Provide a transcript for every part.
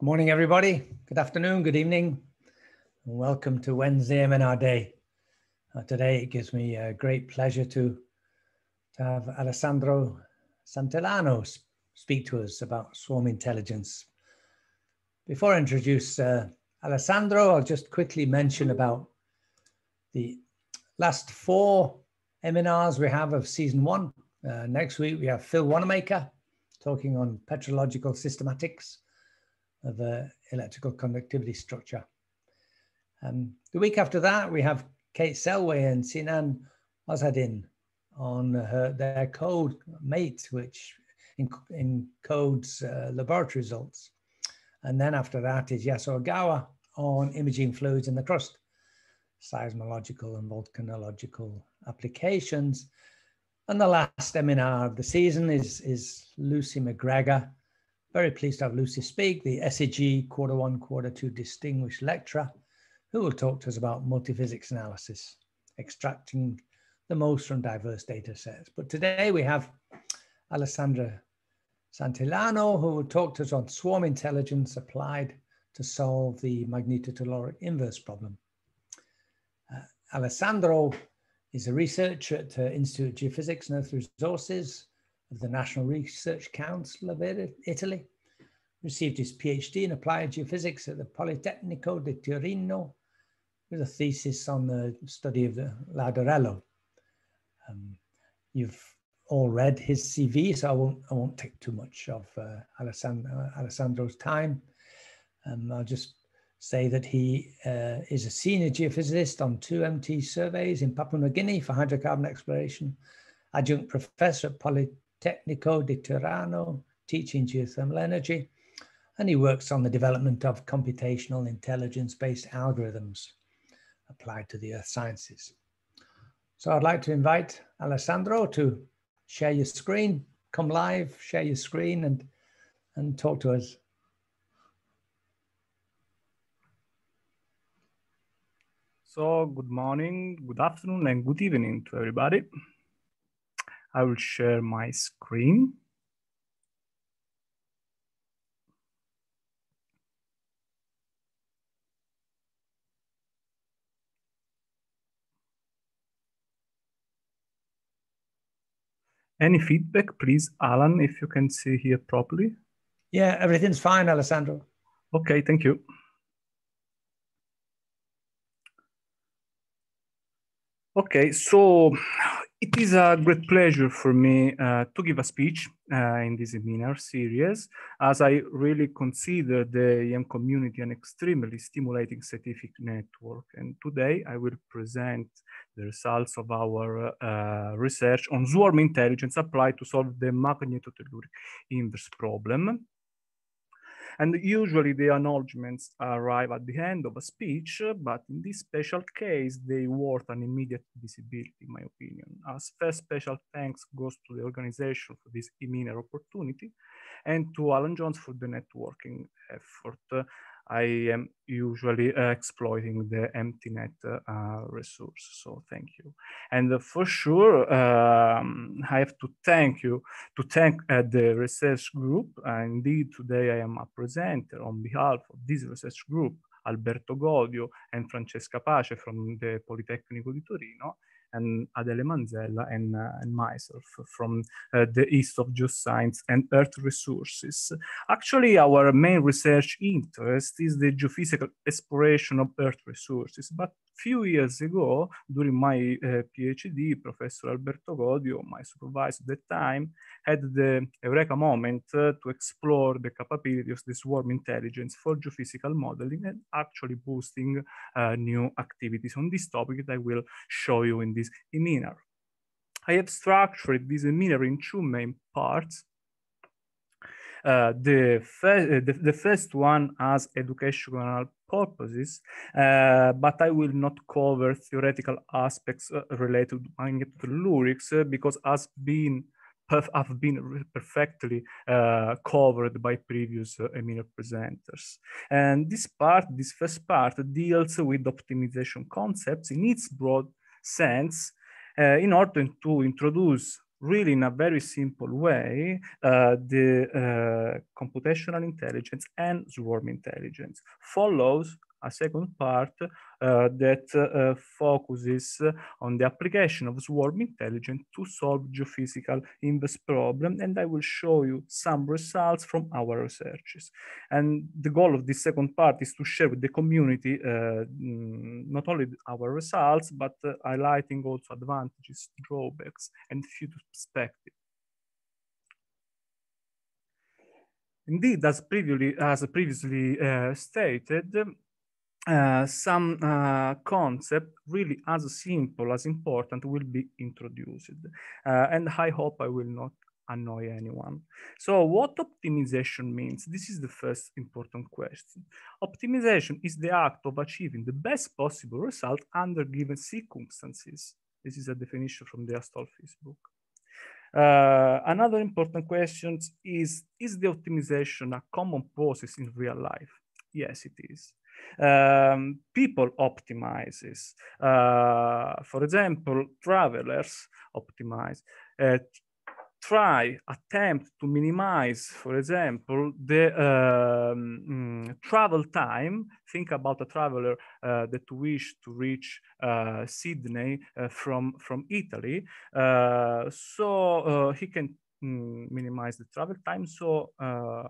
Good morning, everybody. Good afternoon, good evening, and welcome to Wednesday MNR Day. Uh, today, it gives me a uh, great pleasure to, to have Alessandro Santillano sp speak to us about swarm intelligence. Before I introduce uh, Alessandro, I'll just quickly mention about the last four MNRs we have of season one. Uh, next week, we have Phil Wanamaker talking on petrological systematics of the electrical conductivity structure. Um, the week after that, we have Kate Selway and Sinan Ozadin on her, their code MATE, which encodes uh, laboratory results. And then after that is Yasuo Gawa on imaging fluids in the crust, seismological and volcanological applications. And the last seminar of the season is, is Lucy McGregor very pleased to have Lucy Speak, the SEG Quarter 1, Quarter 2 Distinguished Lecturer, who will talk to us about multiphysics analysis, extracting the most from diverse data sets. But today we have Alessandra Santillano, who will talk to us on swarm intelligence applied to solve the magnetotelluric inverse problem. Uh, Alessandro is a researcher at the uh, Institute of Geophysics and Earth Resources, of the National Research Council of Italy, received his PhD in applied geophysics at the Politecnico di Torino with a thesis on the study of the Lauderello. Um, you've all read his CV, so I won't, I won't take too much of uh, Alessandro, uh, Alessandro's time. Um, I'll just say that he uh, is a senior geophysicist on two MT surveys in Papua New Guinea for hydrocarbon exploration, adjunct professor at Poly Tecnico di Tirano, teaching geothermal energy, and he works on the development of computational intelligence-based algorithms applied to the earth sciences. So I'd like to invite Alessandro to share your screen, come live, share your screen and, and talk to us. So good morning, good afternoon, and good evening to everybody. I will share my screen. Any feedback, please, Alan, if you can see here properly? Yeah, everything's fine, Alessandro. Okay, thank you. Okay, so it is a great pleasure for me uh, to give a speech uh, in this seminar series, as I really consider the young community an extremely stimulating scientific network. And today I will present the results of our uh, research on swarm intelligence applied to solve the magnetotelluric inverse problem. And usually the announcements arrive at the end of a speech, but in this special case, they worth an immediate visibility, in my opinion. As first special thanks goes to the organization for this immediate opportunity and to Alan Jones for the networking effort. I am usually uh, exploiting the empty net uh, resource. So thank you. And uh, for sure, um, I have to thank you, to thank the research group. indeed, today I am a presenter on behalf of this research group, Alberto Godio and Francesca Pace from the Politecnico di Torino, and Adele Manzella and, and myself from uh, the East of Geoscience and Earth Resources. Actually, our main research interest is the geophysical exploration of Earth resources, but few years ago, during my uh, eh, PhD, Professor Alberto Godio, my supervisor at that time, had the Eureka moment uh, to explore the capability of this swarm intelligence for geophysical modeling and actually boosting uh, new activities on this topic that I will show you in this seminar. I have structured this seminar in two main parts. Uh, the, the, the, first one as educational purposes, uh, but I will not cover theoretical aspects uh, related to magnetic lyrics uh, because as been have been perfectly uh, covered by previous uh, Emilio presenters. And this part, this first part, deals with optimization concepts in its broad sense uh, in order to introduce really in a very simple way uh, the uh, computational intelligence and swarm intelligence follows a second part uh, that uh, focuses on the application of swarm intelligence to solve geophysical inverse problem. And I will show you some results from our researches. And the goal of this second part is to share with the community uh, mm, not only our results, but uh, highlighting also advantages, drawbacks, and future perspectives. Indeed, as previously, as previously uh, stated, uh, some uh, concept really as simple as important will be introduced. Uh, and I hope I will not annoy anyone. So what optimization means? This is the first important question. Optimization is the act of achieving the best possible result under given circumstances. This is a definition from the Astolfi's book. Uh, another important question is, is the optimization a common process in real life? Yes, it is. Um, people optimizes. Uh, for example, travelers optimize. Uh, try, attempt to minimize, for example, the um, mm, travel time. Think about a traveler uh, that wish to reach uh, Sydney uh, from, from Italy. Uh, so uh, he can mm, minimize the travel time. So uh,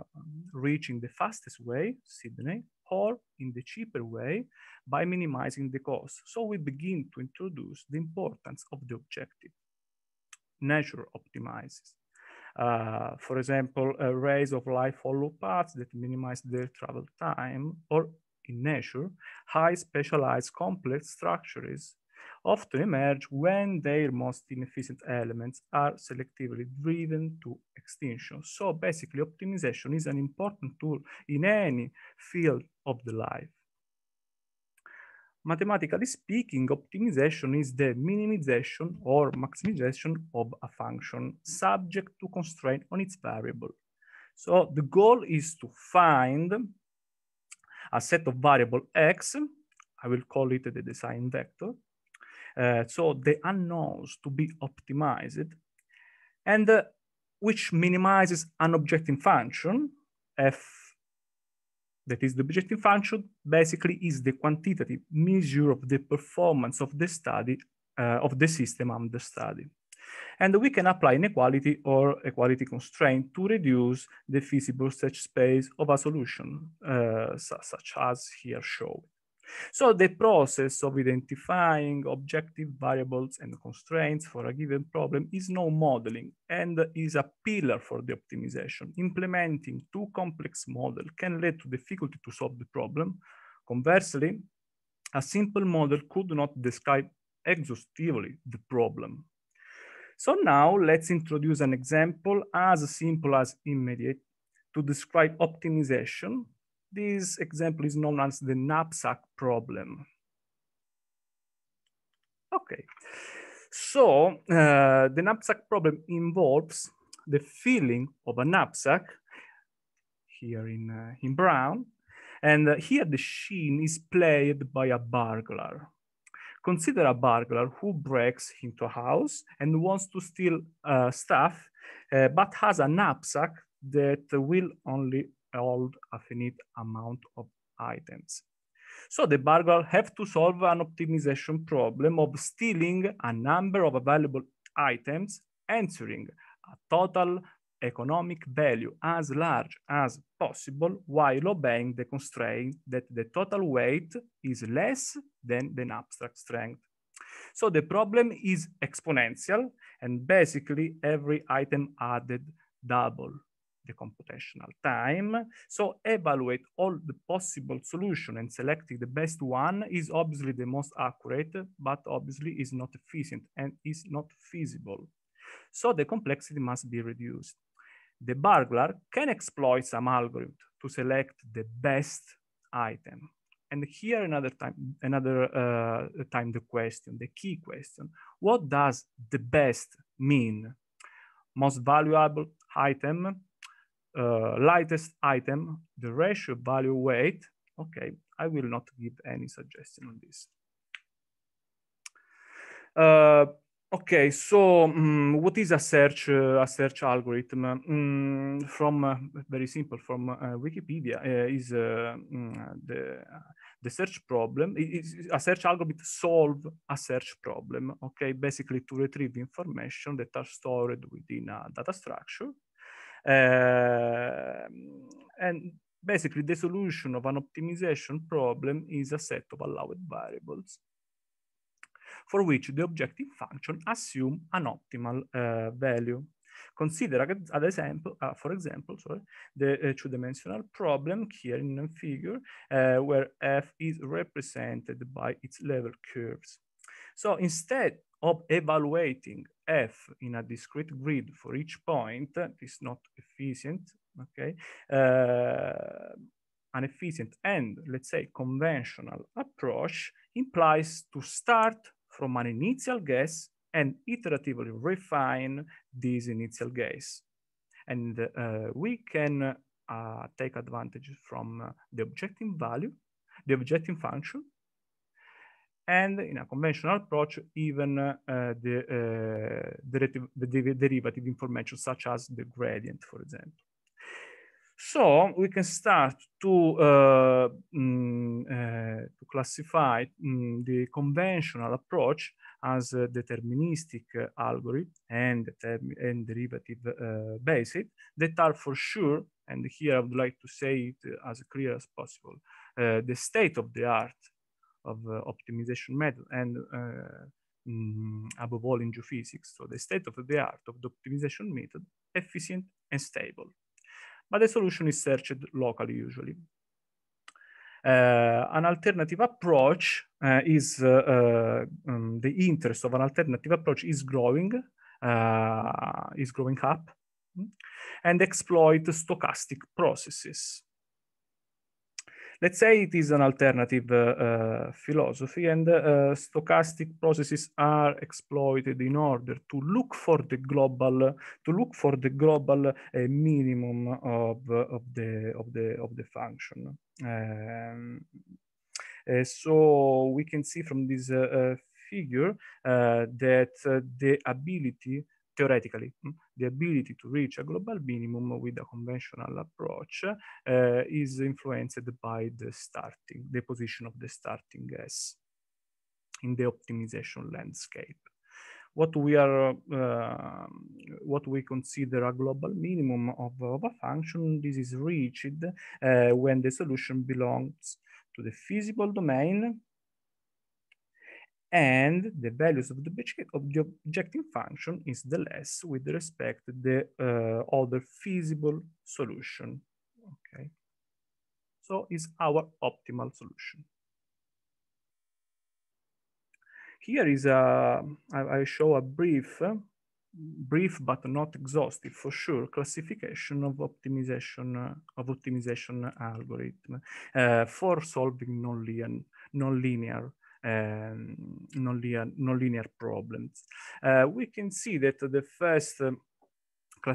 reaching the fastest way, Sydney, or in the cheaper way by minimizing the cost. So we begin to introduce the importance of the objective. Nature optimizes. Uh, for example, arrays of light follow paths that minimize their travel time, or in nature, high specialized complex structures often emerge when their most inefficient elements are selectively driven to extinction. So basically optimization is an important tool in any field of the life. Mathematically speaking, optimization is the minimization or maximization of a function subject to constraint on its variable. So the goal is to find a set of variable x, I will call it the design vector, uh, so the unknowns to be optimized, and uh, which minimizes an objective function, f, that is the objective function, basically is the quantitative measure of the performance of the study, uh, of the system under study. And we can apply inequality or equality constraint to reduce the feasible search space of a solution, uh, such as here shown. So the process of identifying objective variables and constraints for a given problem is no modeling and is a pillar for the optimization. Implementing too complex model can lead to difficulty to solve the problem. Conversely, a simple model could not describe exhaustively the problem. So now let's introduce an example as simple as immediate to describe optimization this example is known as the knapsack problem. Okay, so uh, the knapsack problem involves the filling of a knapsack here in, uh, in brown. And uh, here the sheen is played by a burglar. Consider a burglar who breaks into a house and wants to steal uh, stuff, uh, but has a knapsack that will only all a finite amount of items. So the burglar have to solve an optimization problem of stealing a number of available items, answering a total economic value as large as possible while obeying the constraint that the total weight is less than the abstract strength. So the problem is exponential and basically every item added double the computational time. So evaluate all the possible solution and selecting the best one is obviously the most accurate, but obviously is not efficient and is not feasible. So the complexity must be reduced. The burglar can exploit some algorithm to select the best item. And here another time, another uh, time the question, the key question, what does the best mean? Most valuable item, uh, lightest item, the ratio value weight, okay, I will not give any suggestion on this. Uh, okay, so um, what is a search uh, a search algorithm? Um, from uh, very simple from uh, Wikipedia uh, is mm, the the search problem is a search algorithm solve a search problem. Okay, basically to retrieve information that are stored within a data structure Ehm, and basically the solution of an optimization problem is a set of allowed variables for which the objective function assume an optimal uh, value. Consider, ad example, uh, ah, for example, sorry, the uh, two-dimensional problem here in a figure eh, where f is represented by its level curves. So instead of evaluating f in a discrete grid for each point, it's not efficient, okay? Uh, an efficient and, let's say, conventional approach implies to start from an initial guess and iteratively refine this initial guess. And uh, we can uh, take advantage from uh, the objective value, the objective function, and in a conventional approach, even uh, the, uh, derivative, the derivative information, such as the gradient, for example. So we can start to, uh, mm, uh to classify mm, the conventional approach as a deterministic algorithm and, and derivative uh, basis that are for sure, and here I would like to say it as clear as possible, uh, the state of the art of uh, optimization method and uh, mm, above all in geophysics, so the state of the art of the optimization method, efficient and stable. But the solution is searched locally usually. Uh, an alternative approach uh, is uh, uh um, the interest of an alternative approach is growing, is growing up, hmm, and exploit stochastic processes. Let's say it is an alternative uh, uh philosophy and uh, uh, stochastic processes are exploited in order to look for the global, to look for the global minimum of, of, the, of, the, of the function. Um, so we can see from this figure that the ability theoretically, mm, the ability to reach a global minimum with a conventional approach uh, is influenced by the starting, the position of the starting S in the optimization landscape. What we are, uh, what we consider a global minimum of, of a function, this is reached uh, when the solution belongs to the feasible domain and the values of the objective function is the less with respect to the uh, other feasible solution, okay? So it's our optimal solution. Here is a, I, I show a brief, brief but not exhaustive for sure, classification of optimization, uh, of optimization algorithm uh, for solving nonlinear, nonlinear um, nonlinear, nonlinear problems. Uh, we can see that the first um, uh, uh,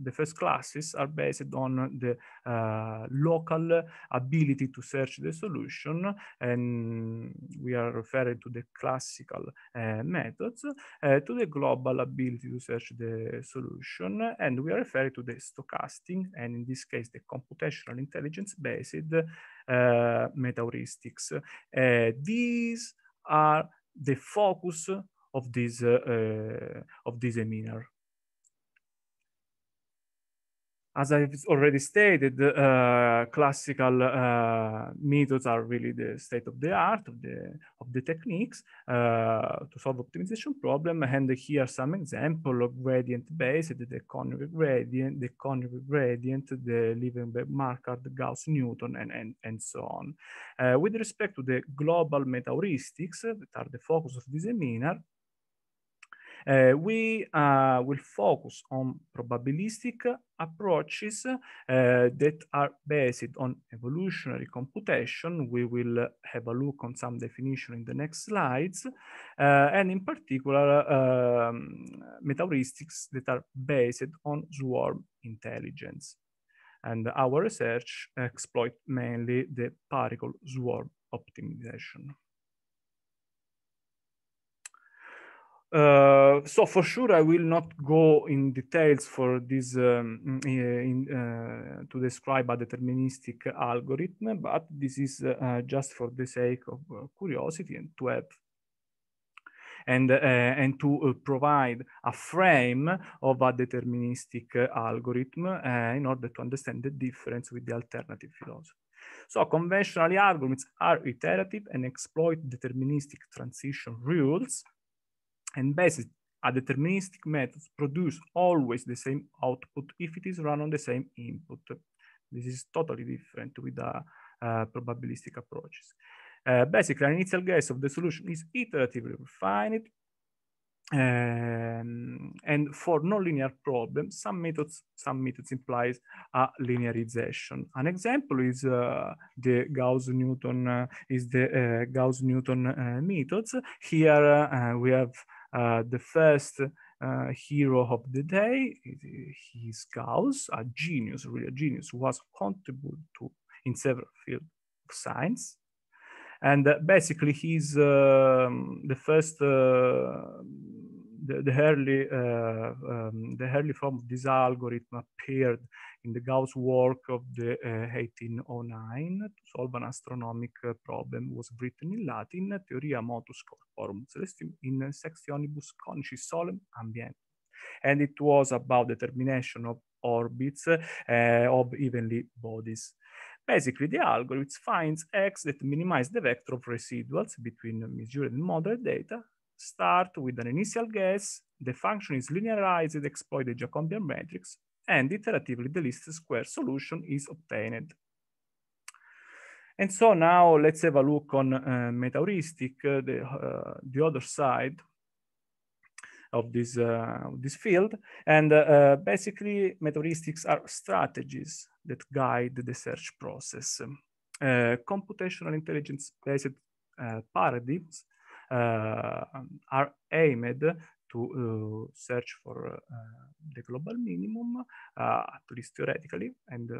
the first classes are based on the uh, local ability to search the solution, and we are referring to the classical uh, methods, uh, to the global ability to search the solution, and we are referring to the stochastic, and in this case, the computational intelligence-based uh, metaheuristics. Uh, these are the focus of this, uh, of this seminar as I've already stated, uh, classical uh, methods are really the state of the art of the, of the techniques uh, to solve optimization problem. And here some example of gradient based, the conic gradient, the conic gradient, the levenberg Markard, Gauss, Newton, and, and, and so on. Uh, with respect to the global meta heuristics that are the focus of this seminar, uh, we uh, will focus on probabilistic approaches uh, that are based on evolutionary computation. We will have a look on some definition in the next slides, eh, and in particular, um, ehm, metaheuristics that are based on swarm intelligence. And our research exploit mainly the particle swarm optimization. Uh, so for sure, I will not go in details for this um, eh, in, uh, to describe a deterministic algorithm, but this is uh, uh just for the sake of uh, curiosity and to have and and to provide a frame of a deterministic algorithm in order to understand the difference with the alternative philosophy. So conventional algorithms are iterative and exploit deterministic transition rules and bases a deterministic method produce always the same output if it is run on the same input. This is totally different with the uh, probabilistic approaches. Uh, basically, an initial guess of the solution is iteratively refined. Um, and for nonlinear problems, some methods some methods implies a linearization. An example is uh, the Gauss-Newton uh, is the uh, Gauss-Newton uh, methods. Here we have uh, the first uh, hero of the day, his Gauss, a genius, really a genius, who has contributed to in several fields of science. And uh, basically, he's um, the first the, the, early uh, um, the early form of this algorithm appeared in the Gauss work of the 1809 to solve an astronomical eh, problem was written in Latin, Theoria motus corporum celestium in sectionibus concis solem ambient. And it was about determination of orbits eh, of evenly bodies. Basically, the algorithm finds X that minimize the vector of residuals between measured and model data, start with an initial guess, the function is linearized, exploit the Jacobian matrix, and iteratively the least square solution is obtained. And so now let's have a look on uh, meta heuristic, uh, the, uh, the other side of this, uh, this field. And uh, uh, basically, meta heuristics are strategies that guide the search process. Uh, computational intelligence-based paradigms are aimed to uh, search for uh, uh, the global minimum, at least theoretically and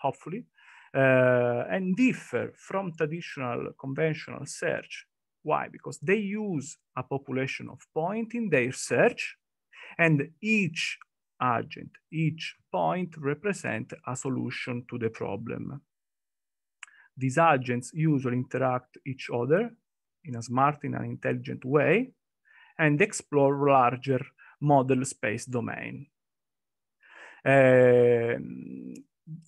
hopefully, and differ from traditional conventional search. Why? Because they use a population of point in their search, and each agent, each point represent a solution to the problem. These agents usually interact each other in a smart and an intelligent way, and explore larger model space domain. Uh,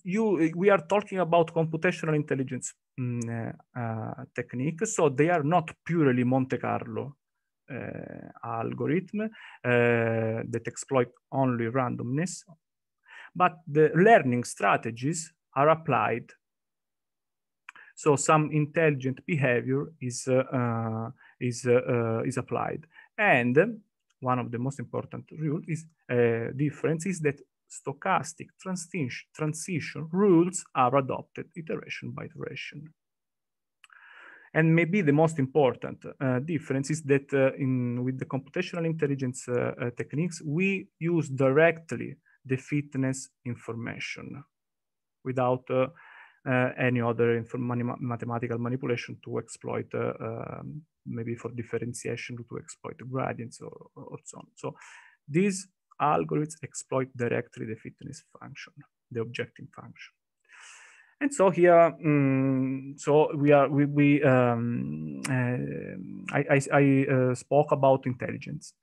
you, we are talking about computational intelligence um, uh, techniques, so they are not purely Monte Carlo uh, algorithm eh, that exploit only randomness, but the learning strategies are applied. So some intelligent behavior is, uh, is, uh, is applied. And one of the most important rule is uh, difference is that stochastic transition, transition rules are adopted iteration by iteration. And maybe the most important uh, difference is that uh, in, with the computational intelligence uh, uh techniques, we use directly the fitness information without uh, uh, any other mathematical manipulation to exploit uh, um, maybe for differentiation to exploit gradients or, or so on. So these algorithms exploit directly the fitness function, the objective function. And so here, um, so we are, we, we um, uh, I, I, I uh, spoke about intelligence.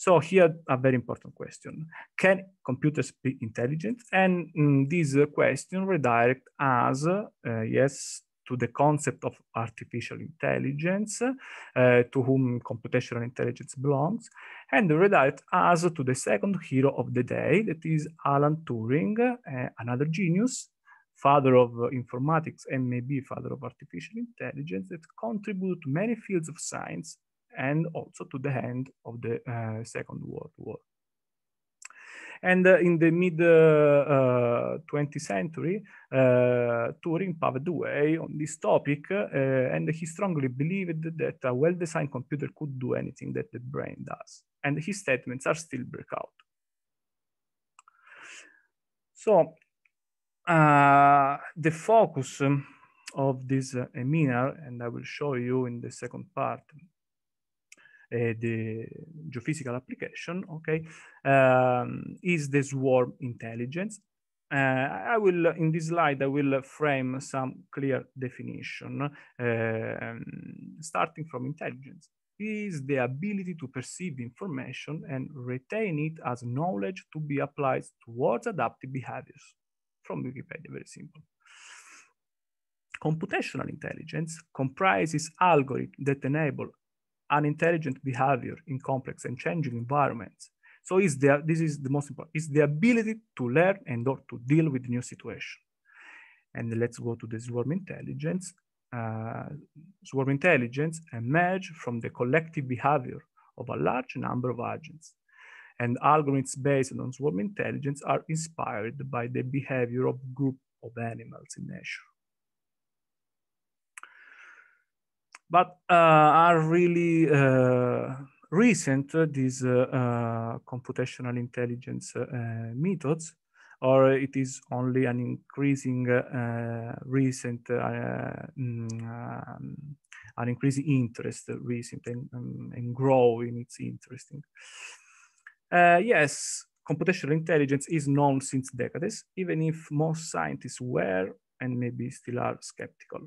So here a very important question. Can computers be intelligent? And mm, this question redirect us, uh, yes, to the concept of artificial intelligence, uh, to whom computational intelligence belongs, and redirect us to the second hero of the day, that is Alan Turing, uh, another genius, father of informatics and maybe father of artificial intelligence that contributed to many fields of science and also to the end of the uh, Second World War. And uh, in the mid uh, 20th uh, century, uh, Turing paved the way on this topic, uh, and he strongly believed that a well-designed computer could do anything that the brain does. And his statements are still breakout. So the focus um, of this uh, seminar, and I will show you in the second part uh, the geophysical application, okay, um, is the swarm intelligence. Uh, I will, in this slide, I will frame some clear definition, um, starting from intelligence is the ability to perceive information and retain it as knowledge to be applied towards adaptive behaviors. From Wikipedia, very simple. Computational intelligence comprises algorithms that enable unintelligent behavior in complex and changing environments. So is the, this is the most important. is the ability to learn and or to deal with new situation. And let's go to the swarm intelligence. Uh, swarm intelligence emerge from the collective behavior of a large number of agents. And algorithms based on swarm intelligence are inspired by the behavior of group of animals in nature. but uh, are really uh, recent, uh, these computational intelligence methods, or it is only an increasing recent, um, an increasing interest recent and, um, and its interesting. yes, computational intelligence is known since decades, even if most scientists were and maybe still are skeptical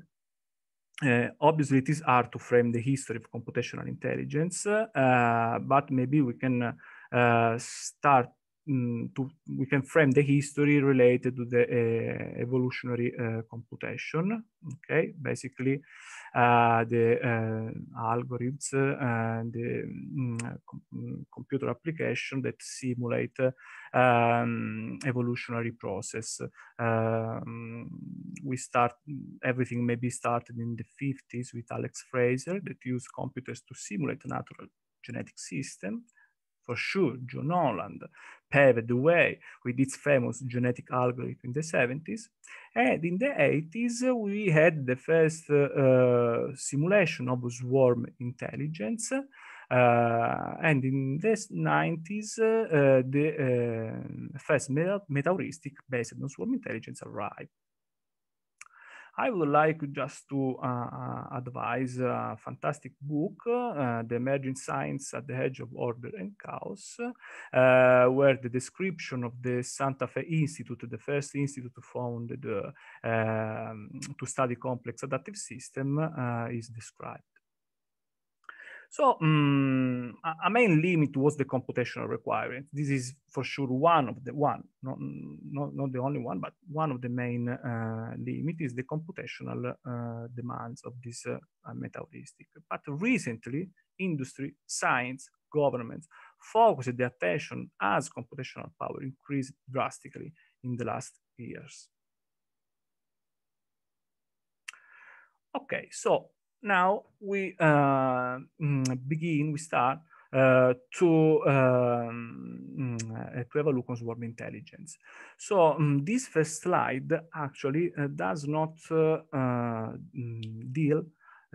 uh, obviously it is hard to frame the history of computational intelligence, uh, but maybe we can uh, start Mm, to, we can frame the history related to the uh, evolutionary uh, computation. Okay, basically uh, the algorithms and the mm, mm, computer application that simulate um, evolutionary process. Um, we start everything maybe started in the 50s with Alex Fraser that used computers to simulate a natural genetic system. For sure, John Holland paved the way with its famous genetic algorithm in the 70s. And in the 80s, we had the first uh, uh, simulation of swarm intelligence. Uh, and in the 90s, uh, uh, the uh, first meta based on swarm intelligence arrived. I would like just to uh, uh, advise a fantastic book, uh, The Emerging Science at the Edge of Order and Chaos, uh, where the description of the Santa Fe Institute, the first institute founded uh, um, to study complex adaptive system, uh, is described. So um, a main limit was the computational requirement. This is for sure one of the one, not, not, not the only one, but one of the main uh, limit is the computational uh, demands of this uh, meta-heuristic. But recently, industry, science, governments focused their attention as computational power increased drastically in the last years. Okay, so now we uh, mm, begin, we start uh, to, um, mm, uh, to have a look on swarm intelligence. So um, this first slide actually uh, does not uh, uh, deal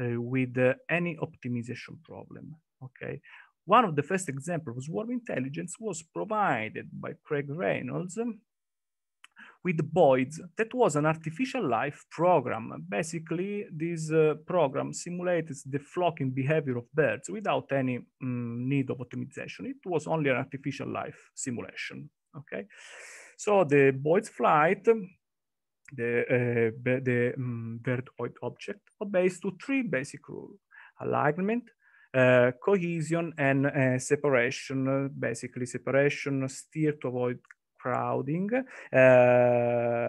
with any optimization problem, okay? One of the first examples of swarm intelligence was provided by Craig Reynolds with Boyd's. That was an artificial life program. Basically, this uh, program simulated the flocking behavior of birds without any um, need of optimization. It was only an artificial life simulation, okay? So the Boyd's flight, the, uh, the um, object obeys to three basic rules, alignment, uh, cohesion and uh, separation, uh, basically separation, steer to avoid crowding, uh,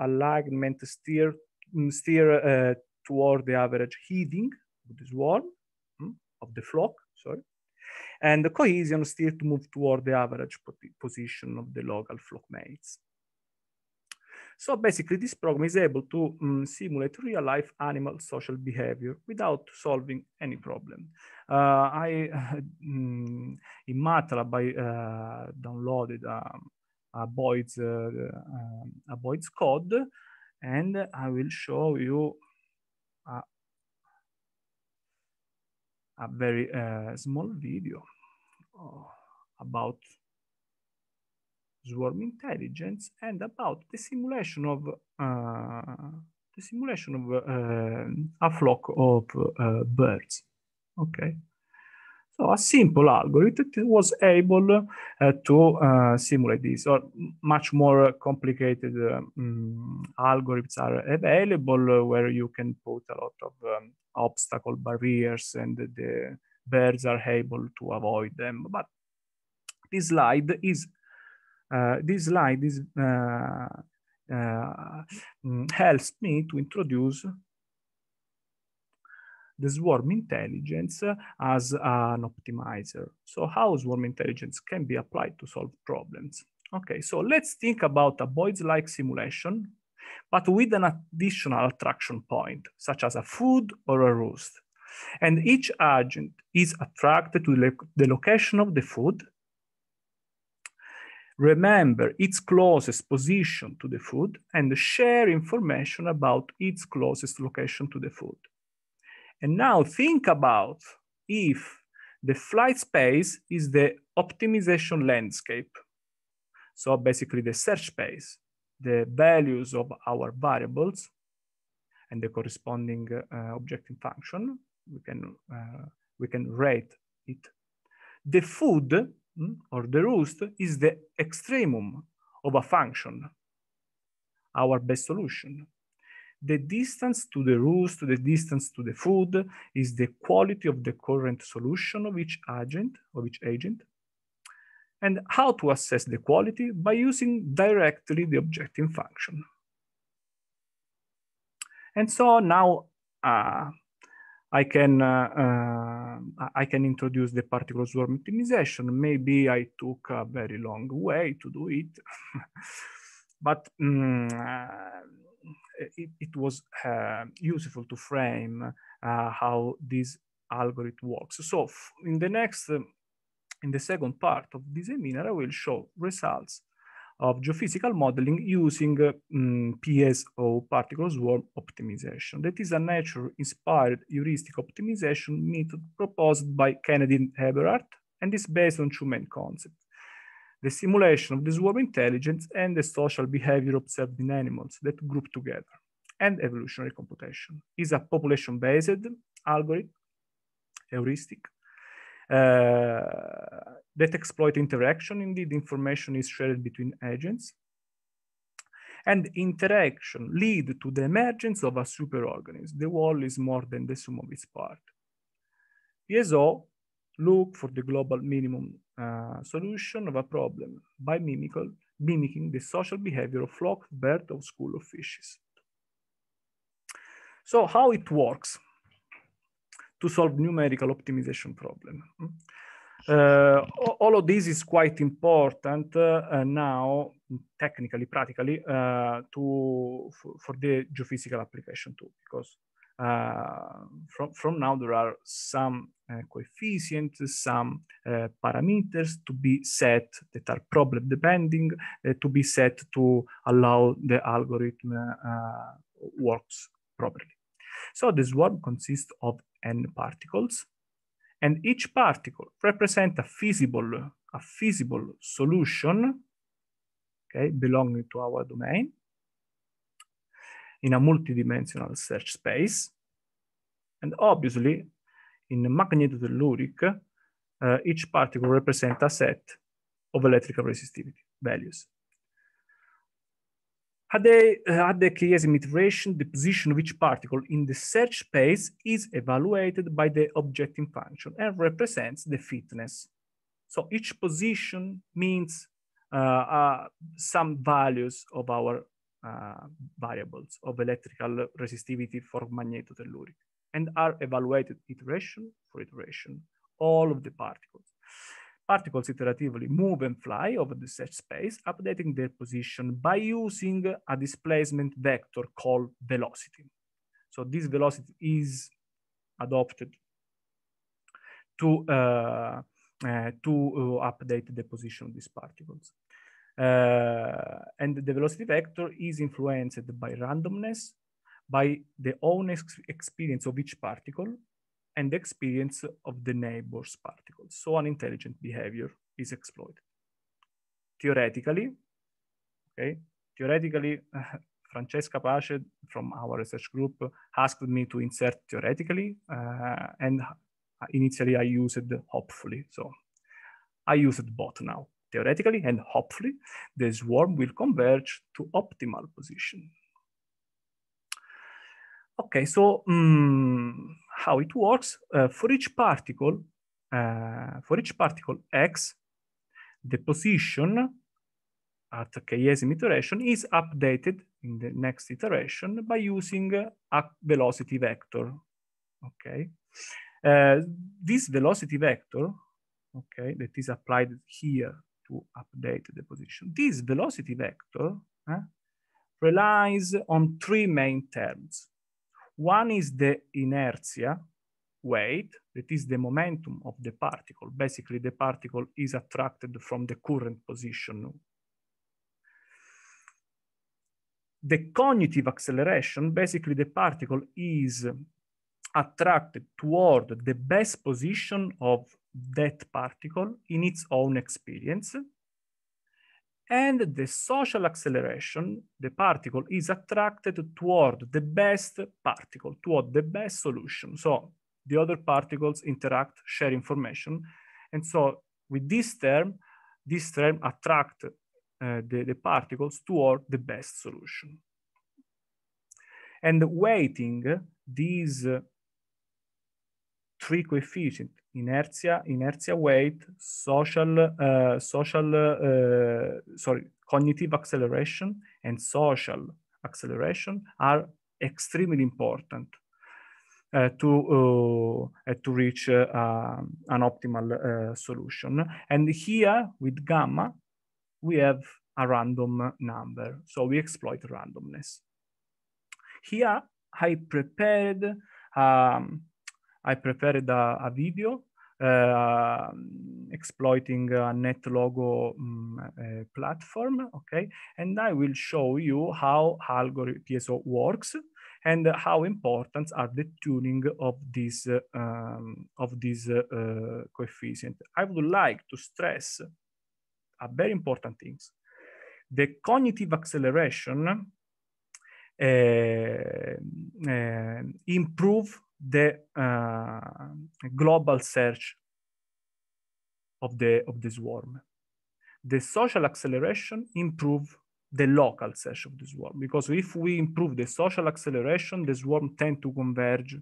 alignment steer, mm, steer uh, toward the average heading of the swarm, of the flock, sorry, and the cohesion steer to move toward the average position of the local flock mates. So basically, this program is able to um, simulate real-life animal social behavior without solving any problem. Uh, I, uh, in MATLAB, I uh, downloaded um, a Boyd's, um, a Boyd's code, and I will show you a, a very uh, small video about swarm intelligence and about the simulation of uh, the simulation of uh, a flock of uh, birds. Okay. So a simple algorithm was able uh, to uh, simulate this, or much more complicated um, algorithms are available uh, where you can put a lot of um, obstacle barriers and the birds are able to avoid them. But this slide is uh, this slide is uh, uh, mm, helps me to introduce the swarm intelligence as an optimizer. So how swarm intelligence can be applied to solve problems. Okay, so let's think about a Boyd's-like simulation, but with an additional attraction point, such as a food or a roost. And each agent is attracted to the location of the food. Remember its closest position to the food and share information about its closest location to the food. And now think about if the flight space is the optimization landscape. So basically the search space, the values of our variables and the corresponding uh, objective function, we can, uh, we can rate it. The food hmm, or the roost is the extremum of a function, our best solution the distance to the rules, to the distance to the food, is the quality of the current solution of each agent, of each agent. And how to assess the quality? By using directly the objective function. And so now uh, I can uh, uh, I can introduce the particle swarm optimization. Maybe I took a very long way to do it, but um, it, it was um, useful to frame uh, how this algorithm works. So in the next, um, in the second part of this seminar, I will show results of geophysical modeling using uh, um, mm, PSO particle swarm optimization. That is a nature-inspired heuristic optimization method proposed by Kennedy and Eberhardt, and is based on two main concepts the simulation of this swarm intelligence and the social behavior observed in animals that group together, and evolutionary computation. is a population-based algorithm, heuristic, uh, that exploit interaction. Indeed, information is shared between agents. And interaction lead to the emergence of a superorganism. The whole is more than the sum of its parts. PSO look for the global minimum uh, solution of a problem by mimical, mimicking the social behavior of flock, bird, or school of fishes. So how it works to solve numerical optimization problem. Uh, all of this is quite important uh, now, technically, practically, uh, to for the geophysical application too, because uh, from, from now there are some uh, coefficients, some uh, parameters to be set that are problem depending to be set to allow the algorithm works properly. So this swarm consists of n particles and each particle represents a feasible, a feasible solution okay, belonging to our domain in a multidimensional search space. And obviously, in magnetotelluric, uh, each particle represents a set of electrical resistivity values. At the, uh, at the chiasm iteration, the position of each particle in the search space is evaluated by the objecting function and represents the fitness. So each position means uh, uh, some values of our uh, variables of electrical resistivity for magnetotelluric and are evaluated iteration for iteration, all of the particles. Particles iteratively move and fly over the search space, updating their position by using a displacement vector called velocity. So this velocity is adopted to, uh, uh, to uh, update the position of these particles. Uh, and the velocity vector is influenced by randomness, by the own ex experience of each particle, and the experience of the neighbor's particles. So unintelligent behavior is exploited. Theoretically, okay, theoretically, Francesca Pace from our research group asked me to insert theoretically, uh, and initially I used hopefully. So I used both now theoretically and hopefully the swarm will converge to optimal position. Okay, so um, how it works? Uh, for each particle, uh, for each particle x, the position at ksim iteration is updated in the next iteration by using a velocity vector. Okay, uh, this velocity vector, okay, that is applied here to update the position. This velocity vector eh, relies on three main terms. One is the inertia weight, that is the momentum of the particle. Basically, the particle is attracted from the current position. The cognitive acceleration, basically the particle is attracted toward the best position of that particle in its own experience. And the social acceleration, the particle is attracted toward the best particle, toward the best solution. So the other particles interact, share information. And so with this term, this term attract uh, the, the particles toward the best solution. And weighting these three coefficients, inertia, inertia weight, social, uh, social, uh, sorry, cognitive acceleration and social acceleration are extremely important uh, to, uh, to reach uh, um, an optimal uh, solution. And here with gamma, we have a random number. So we exploit randomness. Here, I prepared um, I prepared a, a video uh, mm, exploiting a net logo um, uh, platform, okay? And I will show you how algorithm PSO works and how important are the tuning of this, uh, um, of this uh, coefficient. I would like to stress a very important things. The cognitive acceleration uh, um, improve the uh, global search of the, of the swarm. The social acceleration improve the local search of the swarm, because if we improve the social acceleration, the swarm tend to converge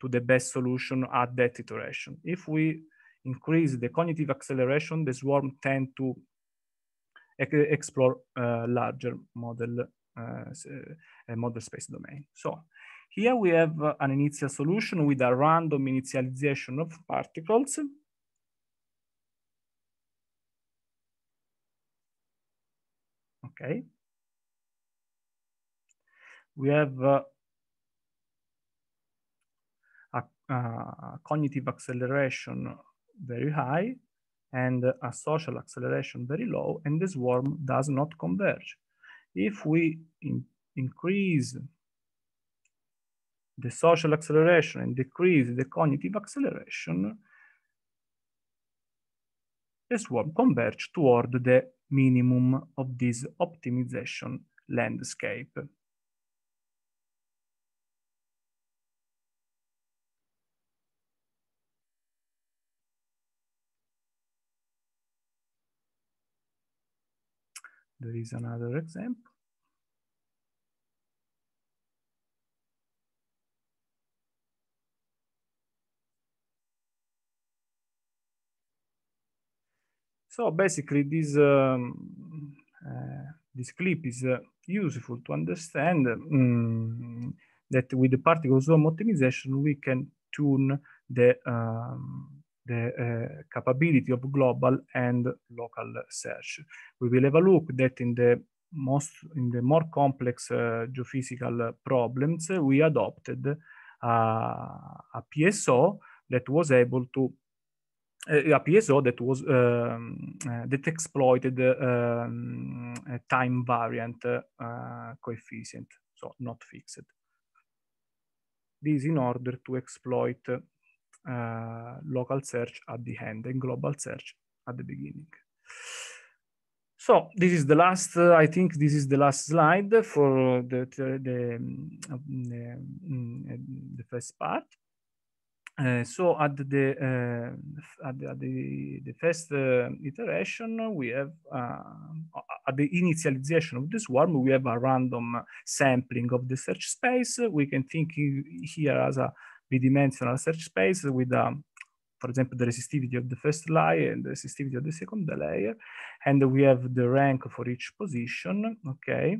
to the best solution at that iteration. If we increase the cognitive acceleration, the swarm tend to explore uh, larger model, uh, uh model space domain. So here we have uh, an initial solution with a random initialization of particles. Okay. We have uh, a, uh, cognitive acceleration very high and a social acceleration very low, and the swarm does not converge. If we in increase the social acceleration and decrease the cognitive acceleration, the swarm converge toward the minimum of this optimization landscape. There is another example. So basically this, um, eh, this clip is uh, useful to understand um, that with the particle zoom optimization, we can tune the, um, the uh, capability of global and local search. We will have a look that in the most in the more complex uh, geophysical problems, we adopted uh, a PSO that was able to a PSO that was um, uh, that exploited um, time variant uh, coefficient, so not fixed. This in order to exploit uh, local search at the end and global search at the beginning. So this is the last, uh, I think this is the last slide for the, the, the, um, mm, the first part. Eh, so at the, uh, at the, at the, the first uh, iteration, we have at the initialization of the swarm, we have a random sampling of the search space. We can think here as a bidimensional search space with, um, for example, the resistivity of the first layer and the resistivity of the second layer, and we have the rank for each position. Okay.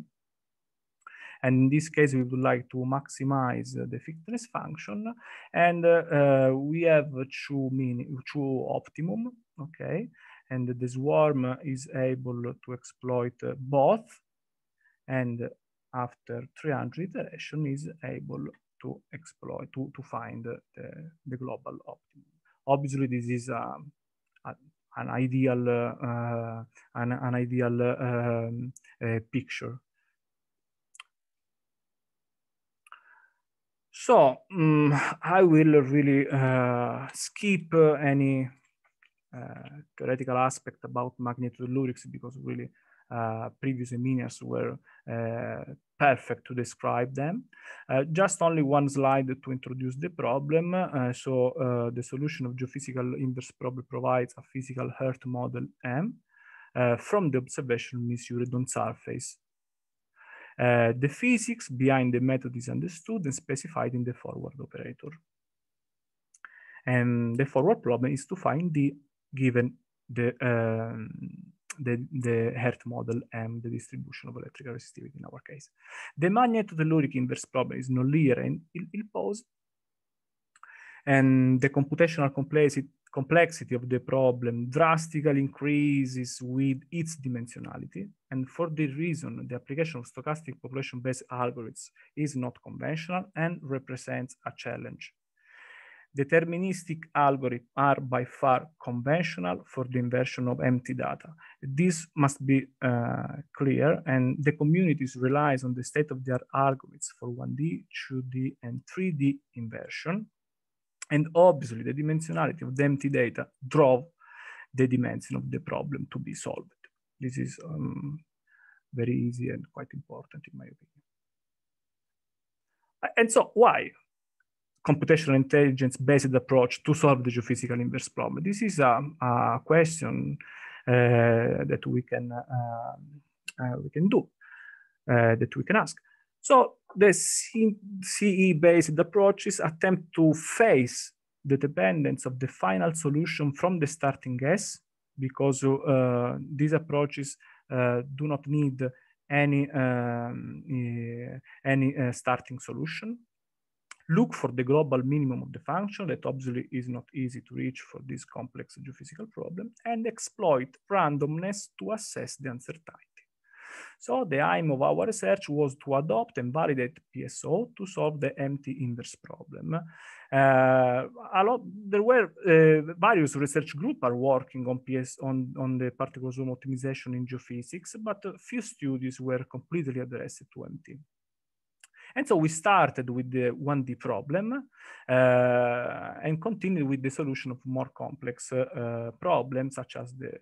And in this case, we would like to maximize the thickness function. And uh, we have true mean, true optimum, okay? And the swarm is able to exploit both and after 300 iteration is able to exploit, to, to find the, the global optimum. Obviously, this is a, um, a an ideal, uh, an, an ideal uh, um, uh, picture. So um, I will really uh, skip uh, any uh, theoretical aspect about magnitude lyrics because really uh, previous Eminias were uh, perfect to describe them. Uh, just only one slide to introduce the problem. so the solution of geophysical inverse problem provides a physical Earth model M from the observation measured on surface uh, the physics behind the method is understood and specified in the forward operator. And the forward problem is to find the given the um, the, the Hertz model and the distribution of electrical resistivity in our case. The magnetotelluric inverse problem is nonlinear and ill-posed. pose. and the computational complexity, complexity of the problem drastically increases with its dimensionality. And for this reason, the application of stochastic population-based algorithms is not conventional and represents a challenge. Deterministic algorithms are by far conventional for the inversion of empty data. This must be uh, clear, and the communities relies on the state-of-the-art algorithms for 1D, 2D, and 3D inversion, and obviously, the dimensionality of the empty data drove the dimension of the problem to be solved. This is um, very easy and quite important in my opinion. And so why computational intelligence-based approach to solve the geophysical inverse problem? This is a, a question uh, that we can, uh, uh, we can do, uh, that we can ask. So the CE-based approaches attempt to face the dependence of the final solution from the starting S, because uh, these approaches uh, do not need any, um, uh, any starting solution. Look for the global minimum of the function that obviously is not easy to reach for this complex geophysical problem and exploit randomness to assess the answer time. So the aim of our research was to adopt and validate PSO to solve the empty inverse problem. Uh, a lot, there were uh, various research groups are working on PS on, on the particle zoom optimization in geophysics, but few studies were completely addressed to empty. And so we started with the 1D problem uh, and continued with the solution of more complex uh, problems, such as the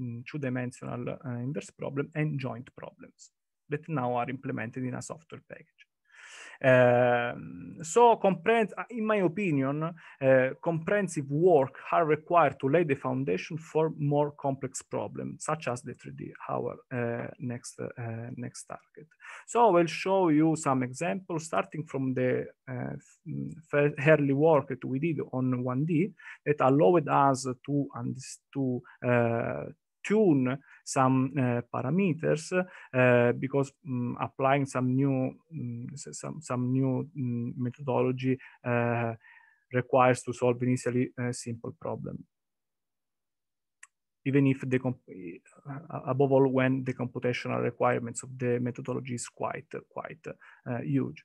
mm, two-dimensional uh, inverse problem and joint problems that now are implemented in a software package. Ehm, so, uh, in my opinion, eh, comprehensive work are required to lay the foundation for more complex problems, such as the 3D, our eh, next, eh, next target. So I will show you some examples, starting from the mm, early work that we did on 1D that allowed us to, to tune some uh, parameters uh, because um, applying some new um, some some new mm, methodology uh, requires to solve initially a simple problem even if the uh, above all when the computational requirements of the methodology is quite quite uh, huge.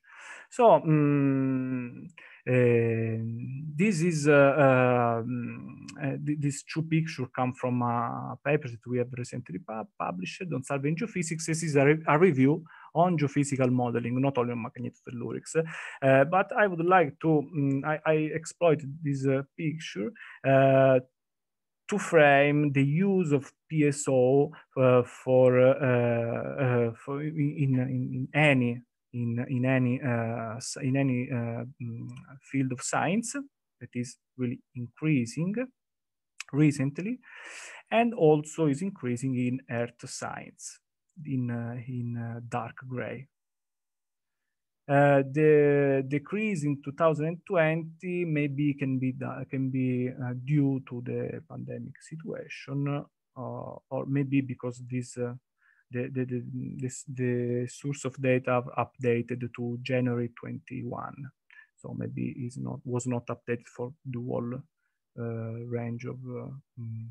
So um, uh, this is uh, um, uh these two pictures come from a uh, paper that we have recently pu published on solving geophysics. This is a, re a, review on geophysical modeling, not only on magnetotellurics. but I would like to um, I, I exploit this picture to frame the use of PSO uh, for, uh, uh, uh for in, in, in, any in in any uh, in any uh, mm, field of science that is really increasing recently, and also is increasing in earth science in in dark gray. Uh, the decrease in 2020 maybe can be can be uh, due to the pandemic situation, uh, or maybe because this uh, the the the, this, the source of data updated to January 21, so maybe is not was not updated for the whole uh, range of uh, mm,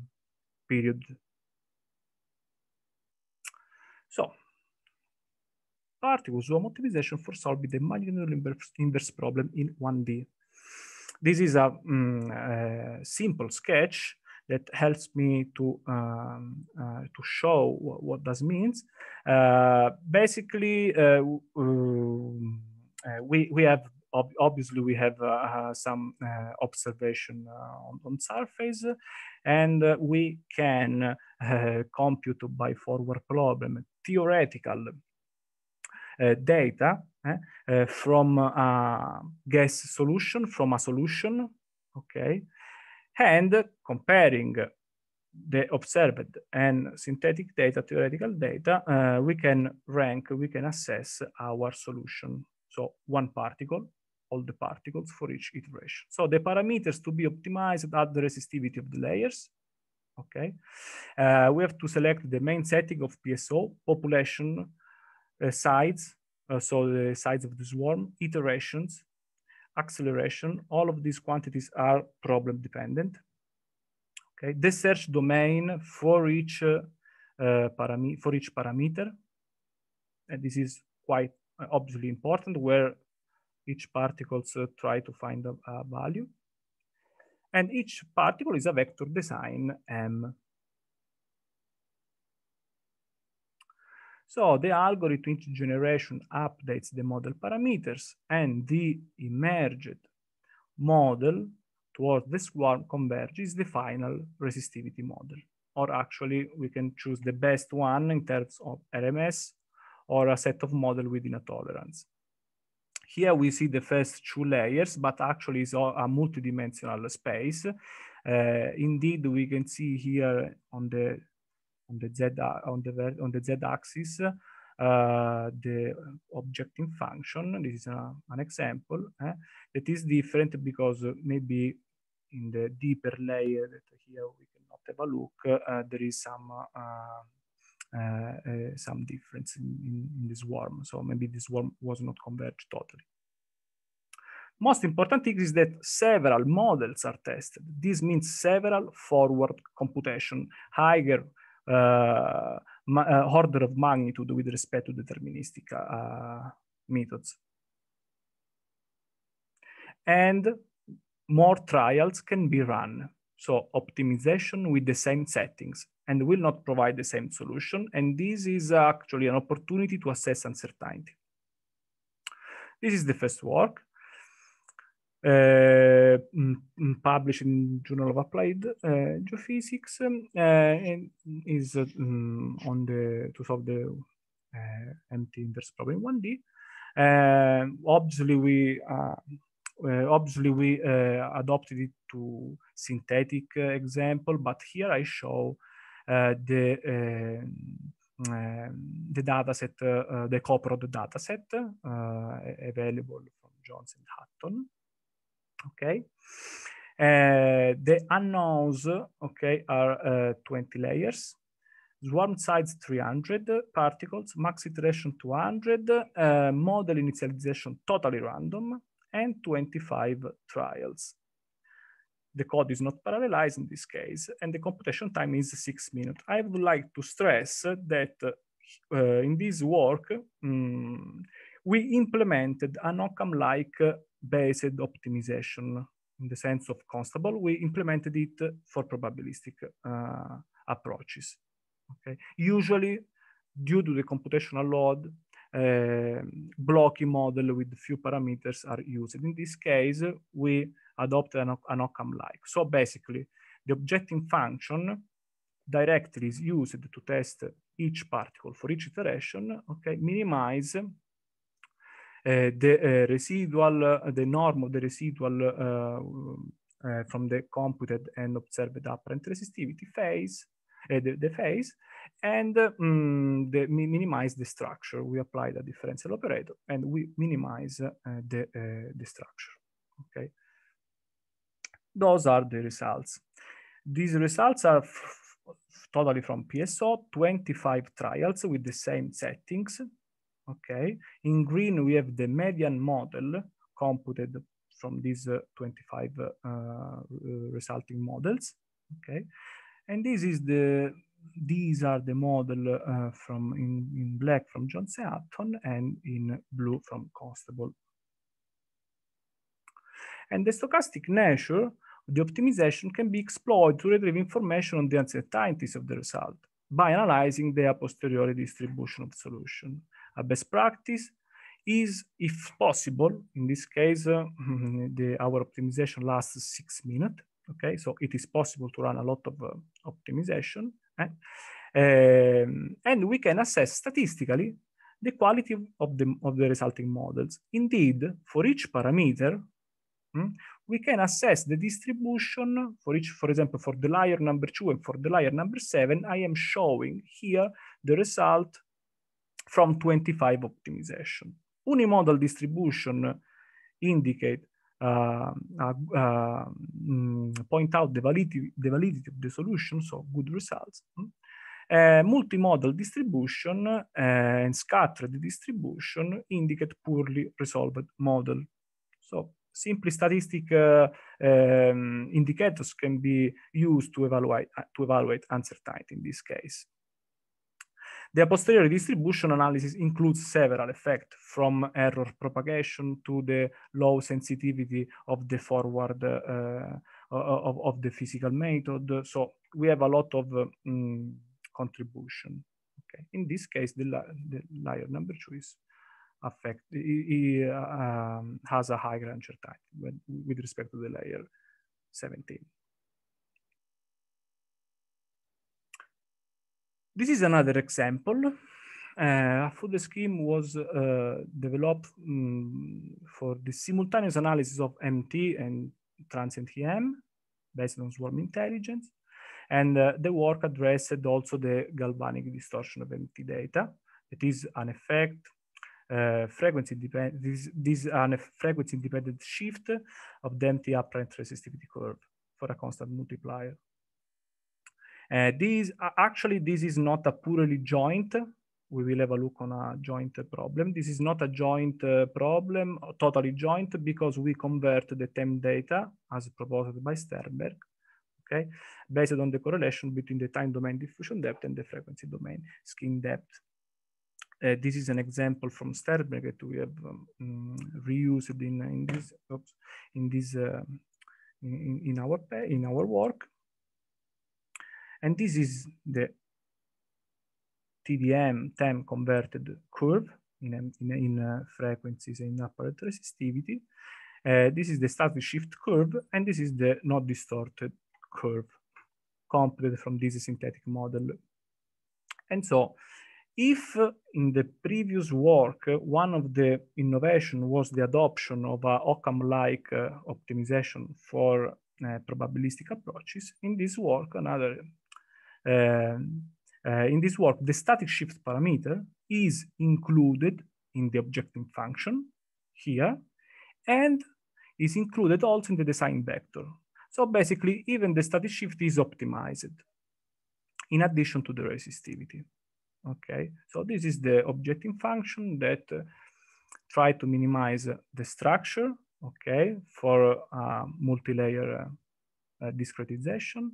period. So articles or optimization for solving the marginal inverse problem in 1D. This is a, um, simple sketch that helps me to um, uh, to show what, this means. Uh, basically, uh, um, uh, we we have ob obviously we have uh, some observation on, on, surface, and we can compute by forward problem theoretical Eh, data eh, eh, from a gas solution, from a solution, okay, and comparing the observed and synthetic data, theoretical data, we can rank, we can assess our solution. So one particle, all the particles for each iteration. So the parameters to be optimized are the resistivity of the layers. Okay. Uh, we have to select the main setting of PSO, population, uh, sides, uh, so the sides of the swarm, iterations, acceleration, all of these quantities are problem dependent. Okay, the search domain for each uh, uh for each parameter. And this is quite obviously important where each particles uh, try to find a, a, value. And each particle is a vector design M. So the algorithm each generation updates the model parameters and the emerged model towards the swarm converges the final resistivity model. Or actually, we can choose the best one in terms of RMS or a set of model within a tolerance. Here we see the first two layers, but actually it's a multidimensional space. Uh, indeed, we can see here on the on the z on the on the z axis uh, the objecting function. This is a, uh, an example eh, that is different because uh, maybe in the deeper layer that here we cannot have a look, uh, there is some uh, uh some difference in, in, in So maybe this warm was not converged totally. Most important thing is that several models are tested. This means several forward computation, higher uh, uh, order of magnitude with respect to deterministic uh, methods. And more trials can be run. So optimization with the same settings and will not provide the same solution. And this is actually an opportunity to assess uncertainty. This is the first work uh, eh, published in Journal of Applied uh, Geophysics, eh, and is mm, on the to solve the empty inverse problem in 1D. obviously, we uh, obviously we adopted it to synthetic example, but here I show the uh, the dataset, uh, uh, the coprod dataset uh, available from Jones and Hutton okay? Uh, the unknowns, okay, are uh, 20 layers. Swarm size 300 particles, max iteration 200, uh, eh, model initialization totally random, and 25 trials. The code is not parallelized in this case, and the computation time is six minutes. I would like to stress that uh, in this work, um, we implemented an OCAM-like based optimization in the sense of constable. We implemented it for probabilistic uh, approaches. Okay. Usually, due to the computational load, uh, model with few parameters are used. In this case, we adopt an, an like So basically, the objecting function directly is used to test each particle for each iteration, okay, minimize Eh, the eh, residual, eh, the norm of the residual from the computed and observed apparent resistivity phase, the, the, phase, and mm, the, minimize the structure. We apply the differential operator and we minimize the, the structure, okay? Those are the results. These results are totally from PSO, 25 trials with the same settings, okay? In green, we have the median model computed from these uh, 25 uh, uh, resulting models, okay? And this is the, these are the model uh, from in, in black from John Seaton and in blue from Constable. And the stochastic nature the optimization can be exploited to retrieve information on the uncertainties of the result by analyzing the a posteriori distribution of solution a best practice is, if possible, in this case, uh, the, our optimization lasts six minutes. Okay, so it is possible to run a lot of uh, optimization. Eh? Um, and we can assess statistically the quality of the, of the resulting models. Indeed, for each parameter, hmm, we can assess the distribution for each, for example, for the layer number two and for the layer number seven, I am showing here the result from 25 optimization. Unimodal distribution indicate uh, uh, uh, point out the validity, the validity of the solution, so good results. Uh, multimodal distribution uh, and scattered distribution indicate poorly resolved model. So simply statistic uh, um, indicators can be used to evaluate, uh, to evaluate uncertainty in this case. The a posteriori distribution analysis includes several effects from error propagation to the low sensitivity of the forward uh, uh of, of, the physical method. So we have a lot of um, contribution. Okay. In this case, the, the layer number two is affect he, um, has a higher uncertainty with, with respect to the layer 17. This is another example. Uh, a food scheme was uh, developed um, for the simultaneous analysis of MT and transient EM based on swarm intelligence. And uh, the work addressed also the galvanic distortion of MT data. It is an effect, uh, frequency dependent, this, this an frequency independent shift of the MT apparent resistivity curve for a constant multiplier. Uh, these actually this is not a purely joint. We will have a look on a joint problem. This is not a joint uh, problem, totally joint, because we convert the time data as proposed by Sternberg, okay, based on the correlation between the time domain diffusion depth and the frequency domain skin depth. Uh, this is an example from Sternberg that we have um, mm, reused in, in this oops, in this uh, in, in our in our work. And this is the TDM time converted curve in, in, in uh, frequencies and apparent resistivity. Uh, this is the static shift curve, and this is the not distorted curve computed from this synthetic model. And so if in the previous work, one of the innovation was the adoption of a Occam-like uh, optimization for uh, probabilistic approaches, in this work, another um, uh, in this work, the static shift parameter is included in the objecting function here and is included also in the design vector. So basically, even the static shift is optimized in addition to the resistivity. Okay, so this is the objecting function that uh, try to minimize the structure, okay, for uh, multi-layer uh, uh discretization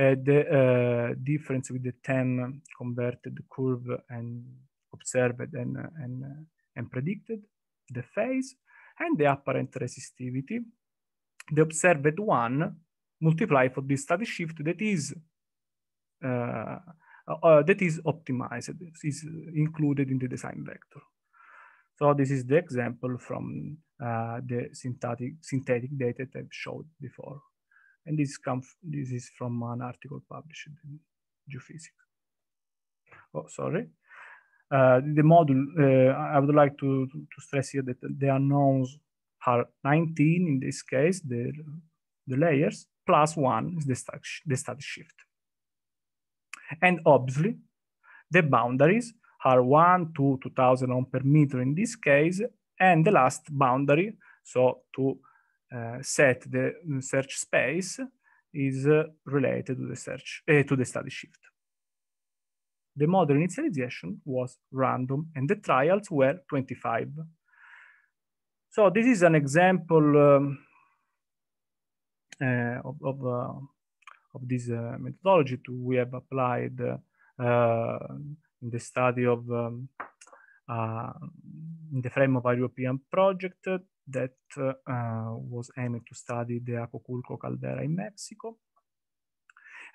the uh, difference with the TAM converted curve and observed and, uh, and, uh, and predicted, the phase, and the apparent resistivity. The observed one multiplied for this study shift that is uh, uh, that is optimized, is included in the design vector. So this is the example from uh, the synthetic, synthetic data that I've showed before. And this, comes. this is from an article published in geophysics. Oh, sorry. Uh, the module, uh, I would like to, to stress here that the unknowns are 19 in this case, the, the layers, plus one is the stat, the stat shift. And obviously, the boundaries are 1 to 2000 ohm per meter in this case, and the last boundary, so to uh, set the search space is related to the search eh, to the study shift. The model initialization was random and the trials were 25. So this is an example um, uh, of, of, uh, of, this uh, methodology to, we have applied uh, in the study of um, uh, in the frame of a European project that uh, was aimed to study the Acoculco caldera in Mexico.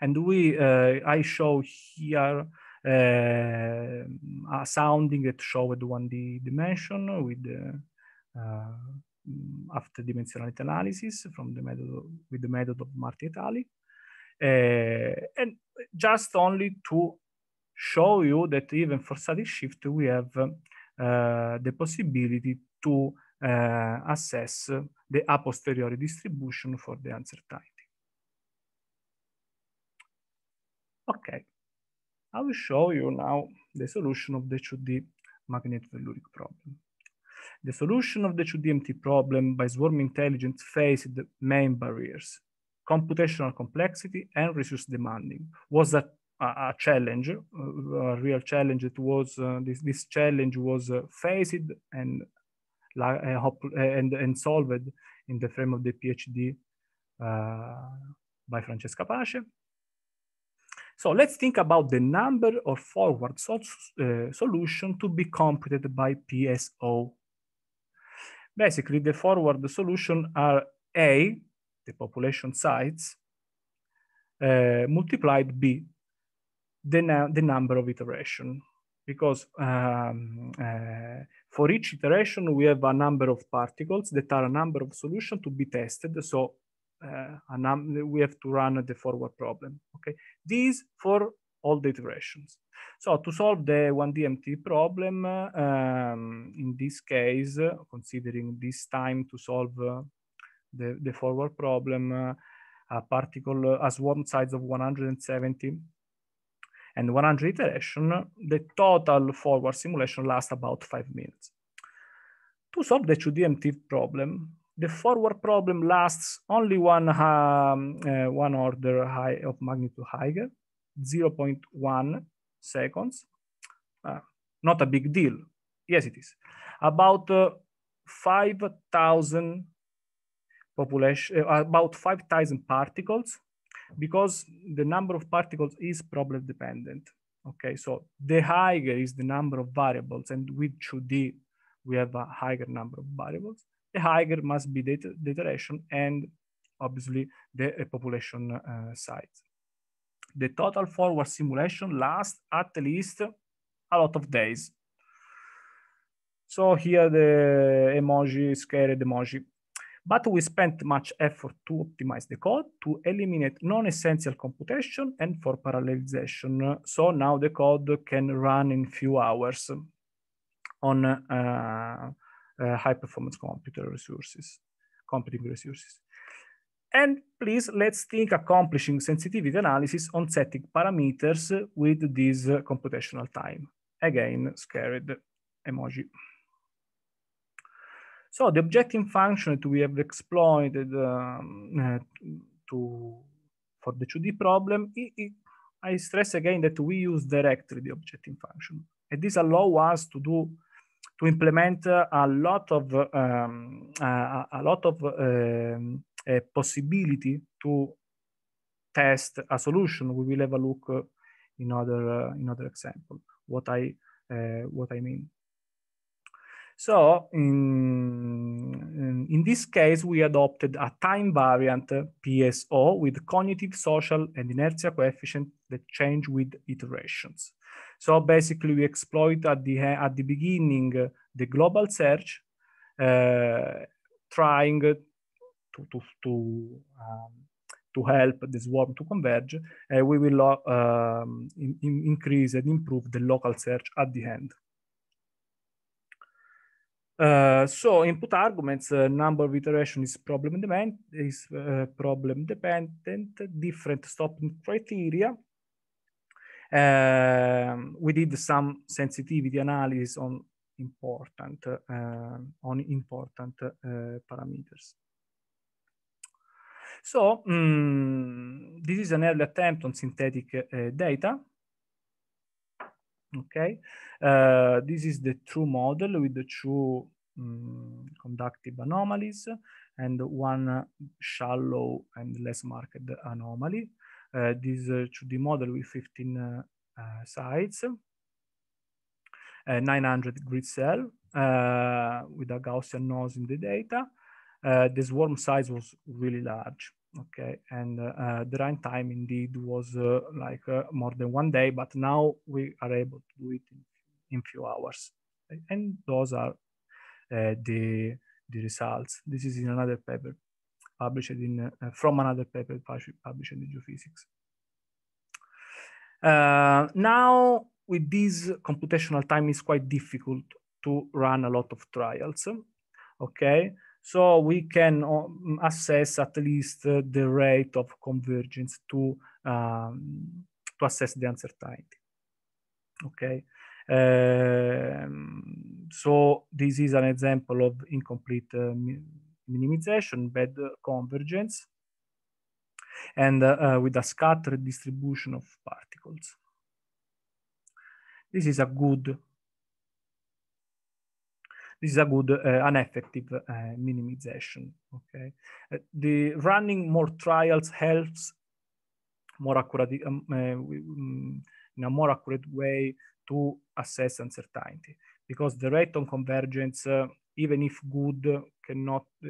And we, uh, I show here uh, a sounding that showed 1D dimension with after dimensionality analysis from the method of, with the method of Marti et al. Uh, and just only to show you that even for static shift, we have uh, the possibility to uh, eh, assess the a posteriori distribution for the uncertainty. Okay, I will show you now the solution of the 2D magnetotelluric problem. The solution of the 2DMT problem by swarm intelligence faced the main barriers. Computational complexity and resource demanding was a, a, challenge, a, uh, a real challenge. It was uh, this, this challenge was uh, faced and Eh, eh, and, and solved in the frame of the PhD uh, by Francesca Pace. So let's think about the number of forward sol uh, solution to be computed by PSO. Basically, the forward solution are A, the population size, uh, multiplied B, the, the number of iteration. Because um, uh, for each iteration, we have a number of particles that are a number of solutions to be tested. So uh, we have to run the forward problem. Okay, these for all the iterations. So to solve the 1DMT problem, um, in this case, uh, considering this time to solve uh, the, the forward problem, uh, a particle, uh, as one size of 170 and 100 iteration, the total forward simulation lasts about five minutes. To solve the 2DMT problem, the forward problem lasts only one, um, uh, one order high of magnitude higher, 0.1 seconds. Uh, not a big deal. Yes, it is. About uh, 5,000 population, uh, about 5,000 particles because the number of particles is problem dependent. Okay, so the higher is the number of variables and with 2D we have a higher number of variables, the higher must be the iteration and obviously the uh, population uh, size. The total forward simulation lasts at least a lot of days. So here the emoji, scared emoji but we spent much effort to optimize the code to eliminate non-essential computation and for parallelization. So now the code can run in few hours on uh, uh, high performance computer resources, computing resources. And please, let's think accomplishing sensitivity analysis on setting parameters with this computational time. Again, scared emoji. So the objecting function that we have exploited um, uh, to for the 2D problem, it, it, I stress again that we use directly the objecting function. And this allow us to do to implement uh, a lot of um, a, a, lot of um, a possibility to test a solution. We will have a look uh, in other uh, in other example. What I uh, what I mean. So in, in this case, we adopted a time variant PSO with cognitive, social, and inertia coefficient that change with iterations. So basically, we exploit at the, at the beginning uh, the global search, uh, trying to, to, to, um, to help the swarm to converge. and we will uh, um, in, in increase and improve the local search at the end. Uh, so input arguments, uh, number of iteration is problem dependent, is uh, problem dependent, different stopping criteria. Ehm, we did some sensitivity analysis on important on important parameters. So um, this is an early attempt on synthetic data. Okay, uh, this is the true model with the true um, conductive anomalies and one shallow and less marked anomaly. Uh, this uh, 2D model with 15 uh, uh sites, uh, 900 grid cell uh, with a Gaussian noise in the data. the swarm size was really large okay and uh, uh, the runtime indeed was uh, like uh, more than one day but now we are able to do it in, in few hours and those are uh, the the results this is in another paper published in uh, from another paper published in geophysics now with this computational time it's quite difficult to run a lot of trials okay so we can um, assess at least uh, the rate of convergence to, um, to assess the uncertainty. Okay. Um, so this is an example of incomplete uh, minimization, bad convergence, and uh, uh, with a scattered distribution of particles. This is a good this is a good uh, and effective uh, minimization. Okay, uh, the running more trials helps more accurate um, mm, in a more accurate way to assess uncertainty because the rate of convergence, uh, even if good, cannot uh,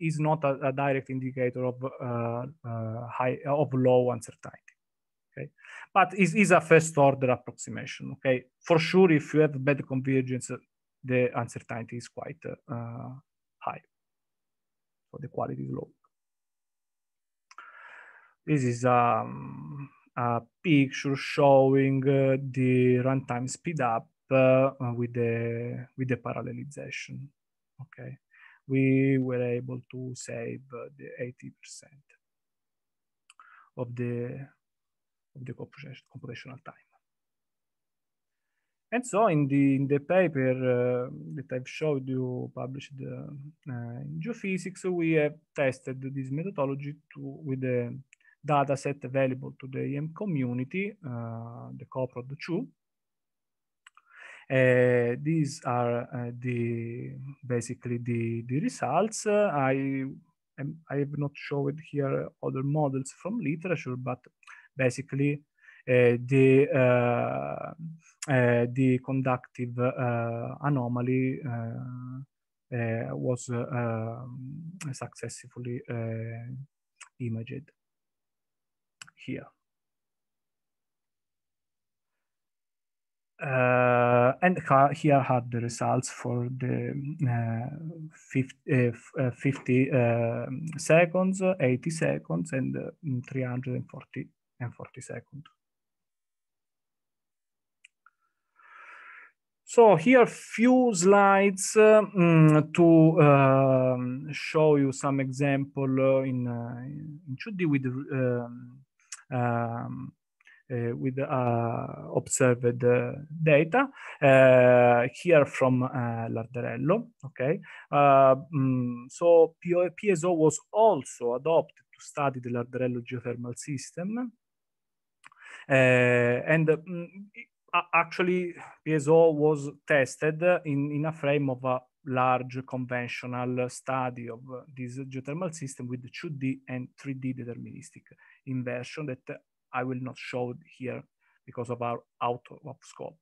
is not a, a, direct indicator of uh, high of low uncertainty. Okay, but it is a first order approximation. Okay, for sure, if you have bad convergence, the uncertainty is quite uh, high. So the quality is low. This is um, a picture showing uh, the runtime speed up uh, with the with the parallelization. Okay, we were able to save the 80 percent of the of the computational time. And so in the in the paper uh, that I've showed you published uh, uh, in geophysics, we have tested this methodology to, with the data set available to the EM community, uh, the COPROD 2. Uh, these are uh, the basically the, the results. I, I have not showed here other models from literature, but basically the the eh, conductive eh, anomaly eh, was successfully imaged here. Uh, and here are the results for the uh, 50, uh, seconds, 80 seconds, and mm, 340 and 40 seconds. So here a few slides uh, mm, to um, show you some example uh, in, uh, in 2D with um, um, uh, with uh, observed uh, data here from Lardarello. Okay, um, so PSO was also adopted to study the Lardarello geothermal system. and mm, actually piezo was tested in, in a frame of a large conventional study of this geothermal system with 2D and 3D deterministic inversion that I will not show here because of our out of scope.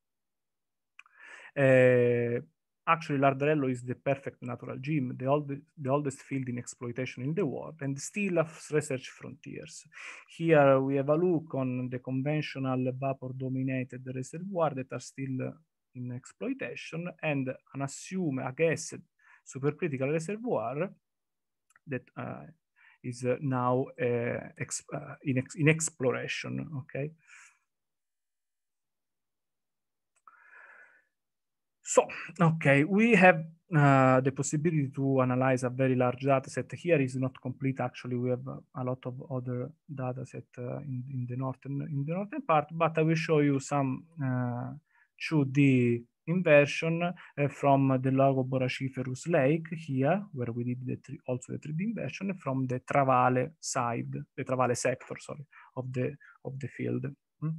Uh, actually Lardarello is the perfect natural gem, the, old, the oldest field in exploitation in the world, and still of research frontiers. Here we have a look on the conventional vapor-dominated reservoir that are still uh, in exploitation, and an assumed, a guessed supercritical reservoir that uh, is uh, now uh, uh in, ex in exploration, okay? So, okay, we have uh, the possibility to analyze a very large data set here is not complete. Actually, we have a lot of other data set uh, in, in, the northern in the northern part, but I will show you some uh, 2D inversion uh, from the Lago Boraciferous Lake here, where we did the three, also the 3D inversion from the Travale side, the Travale sector, sorry, of the of the field. Mm -hmm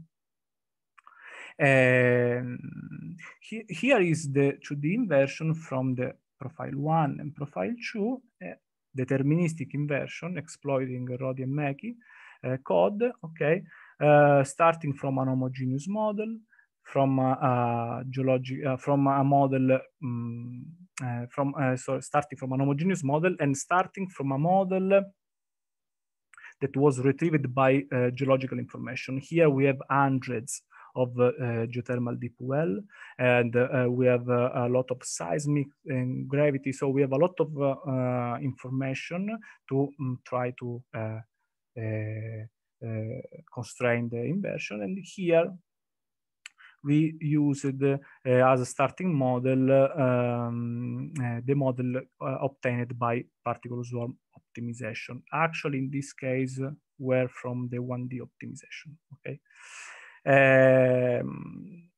he, here is the 2D inversion from the profile one and profile two, uh, deterministic inversion exploiting Rodi and Mackey uh, code, okay, uh, starting from an homogeneous model, from a, a uh, from a model, um, from, uh, sorry, starting from an homogeneous model and starting from a model that was retrieved by geological information. Here we have hundreds of uh, geothermal deep well. And uh, we have uh, a lot of seismic and gravity. So we have a lot of information to um, try to constrain the inversion. And here we used uh, as a starting model um, uh, the model obtained by particle swarm optimization. Actually, in this case, were from the 1D optimization. Okay. Um,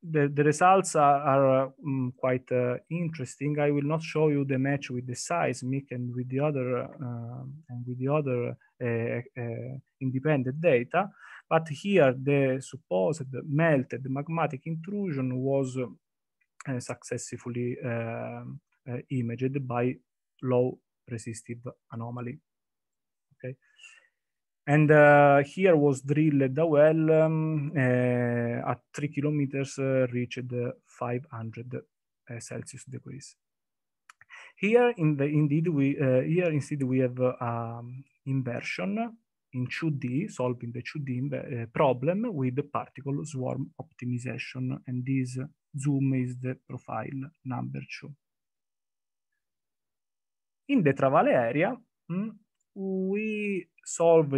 the, the results are, are mm, quite uh, interesting. I will not show you the match with the seismic um, and with the other uh, and with the other uh, independent data, but here the supposed melted magmatic intrusion was uh, successfully um, uh, imaged by low resistive anomaly. Okay, and uh, here was drilled a well um, uh, at three kilometers, uh, reached 500 Celsius degrees. Here, in the, indeed, we here instead we have um, inversion in 2D, solving the 2D uh, problem with the particle swarm optimization. And this zoom is the profile number two. In the Travale area, mm, we solved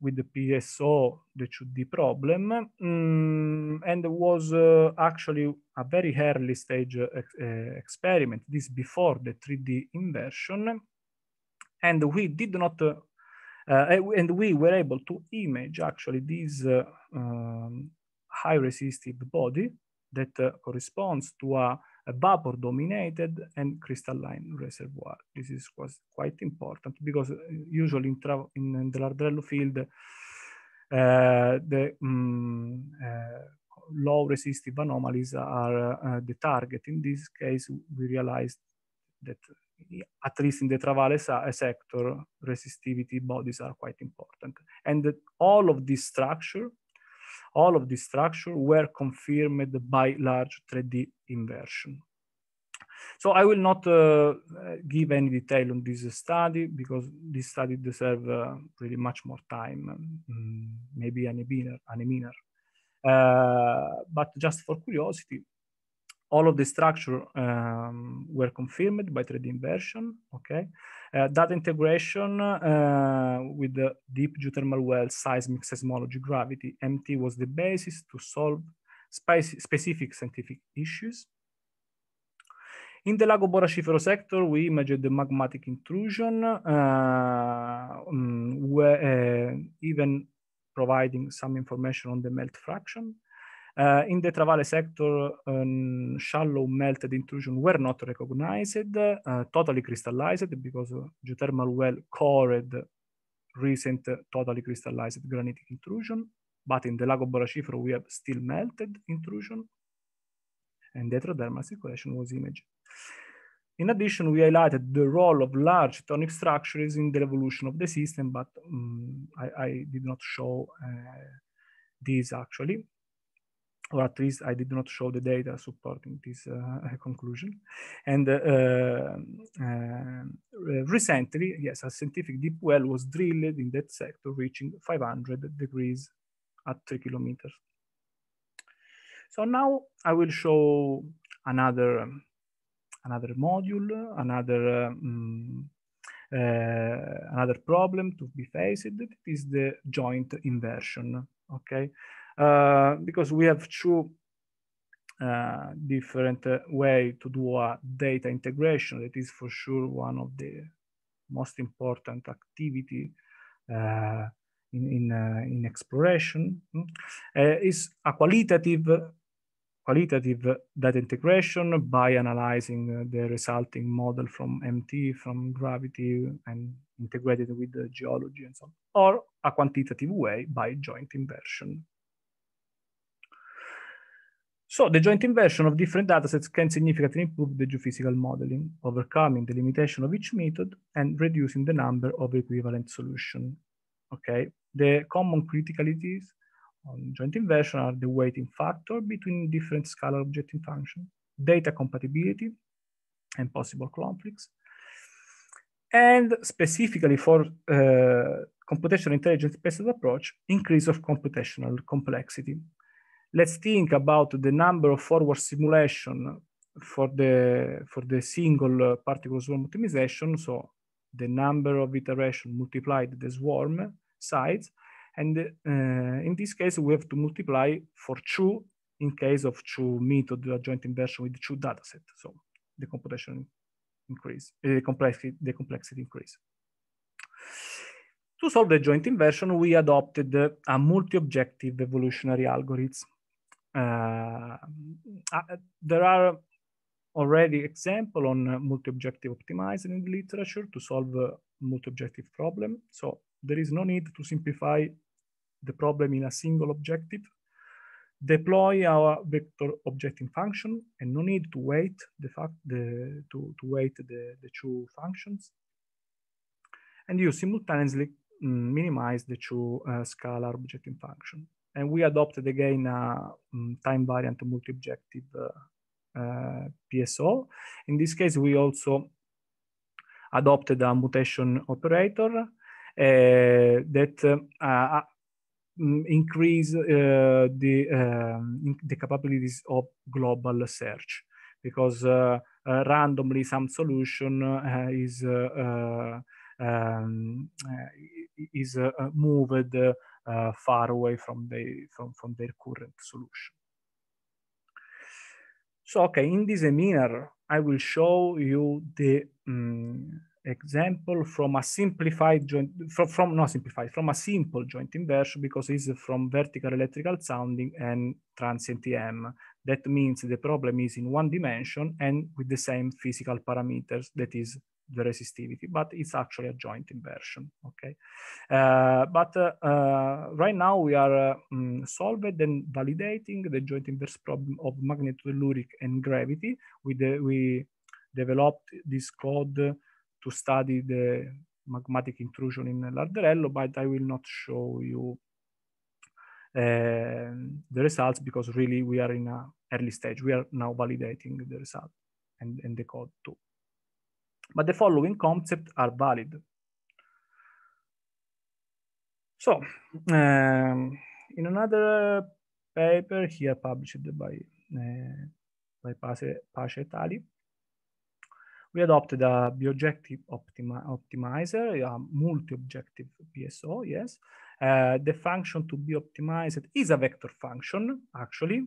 with the PSO the 2D problem um, and was uh, actually a very early stage uh, uh, experiment, this before the 3D inversion. And we did not, uh, uh, and we were able to image actually this uh, um, high resistive body that corresponds to a vapor dominated and crystalline reservoir. This is, was quite important because uh, usually in, in, in the Lardrello field, uh, the um, uh, low resistive anomalies are uh, the target. In this case, we realized that at least in the Travale uh, sector, resistivity bodies are quite important. And all of this structure all of these structures were confirmed by large 3D inversion. So I will not uh, give any detail on this study because this study deserves uh, really much more time, um, maybe an eminor. An eminor. Uh, but just for curiosity, all of the structure um, were confirmed by 3D inversion, okay? Uh, integration uh, with the deep geothermal well seismic seismology gravity, MT was the basis to solve specific scientific issues. In the Lago Boracifero sector, we imaged the magmatic intrusion, uh, um, where, uh, even providing some information on the melt fraction. Uh, in the Travale sector, um, shallow melted intrusion were not recognized, uh, totally crystallized because geothermal well cored recent totally crystallized granitic intrusion. But in the Lago Boracifero, we have still melted intrusion and heterothermal circulation was imaged. In addition, we highlighted the role of large tonic structures in the evolution of the system, but um, I, I, did not show uh, eh, these actually or at least I did not show the data supporting this uh, conclusion. And uh, uh, uh, recently, yes, a scientific deep well was drilled in that sector, reaching 500 degrees at three kilometers. So now I will show another um, another module, another um, uh, another problem to be faced. It is the joint inversion. Okay, uh, because we have two uh, different uh, way to do a data integration. That is for sure one of the most important activity uh, in, in, uh, in exploration. Mm. Uh, is a qualitative qualitative data integration by analyzing the resulting model from MT, from gravity, and integrated with the geology and so on, or a quantitative way by joint inversion so the joint inversion of different datasets can significantly improve the geophysical modeling, overcoming the limitation of each method and reducing the number of equivalent solutions. Okay, the common criticalities on joint inversion are the weighting factor between different scalar objective functions, data compatibility and possible conflicts, and specifically for uh, computational intelligence-based approach, increase of computational complexity let's think about the number of forward simulation for the for the single uh, particle swarm optimization. So the number of iteration multiplied the swarm size. And uh, in this case, we have to multiply for two in case of two method joint inversion with two dataset. So the computation increase, the uh, complexity, the complexity increase. To solve the joint inversion, we adopted a multi-objective evolutionary algorithm uh, uh, there are already example on uh, multi-objective optimizing in the literature to solve multi-objective problem. So there is no need to simplify the problem in a single objective. Deploy our vector objecting function and no need to wait the fact the to, to wait the, the two functions. And you simultaneously mm, minimize the two uh, scalar objecting function and we adopted again a uh, mm, time variant multi-objective uh, uh, PSO. In this case, we also adopted a mutation operator that mm, increase the, um, the capabilities of global search because randomly some solution is um, is moved uh, far away from, the, from, from their current solution. So, okay, in this seminar, I will show you the um, example from a simplified joint, from, from not simplified, from a simple joint inversion because it's from vertical electrical sounding and transient EM. That means the problem is in one dimension and with the same physical parameters, that is the resistivity, but it's actually a joint inversion, okay? Uh, but uh, right now we are um, solved and validating the joint inverse problem of magnetotelluric and gravity. We, de we developed this code to study the magmatic intrusion in Larderello, but I will not show you uh, the results because really we are in a early stage. We are now validating the result and, and the code too but the following concepts are valid. So, um, in another paper here published by, uh, by Pasha Pace et al., we adopted a bioobjective optimi optimizer, a multi-objective PSO, yes. Uh, the function to be optimized is a vector function, actually,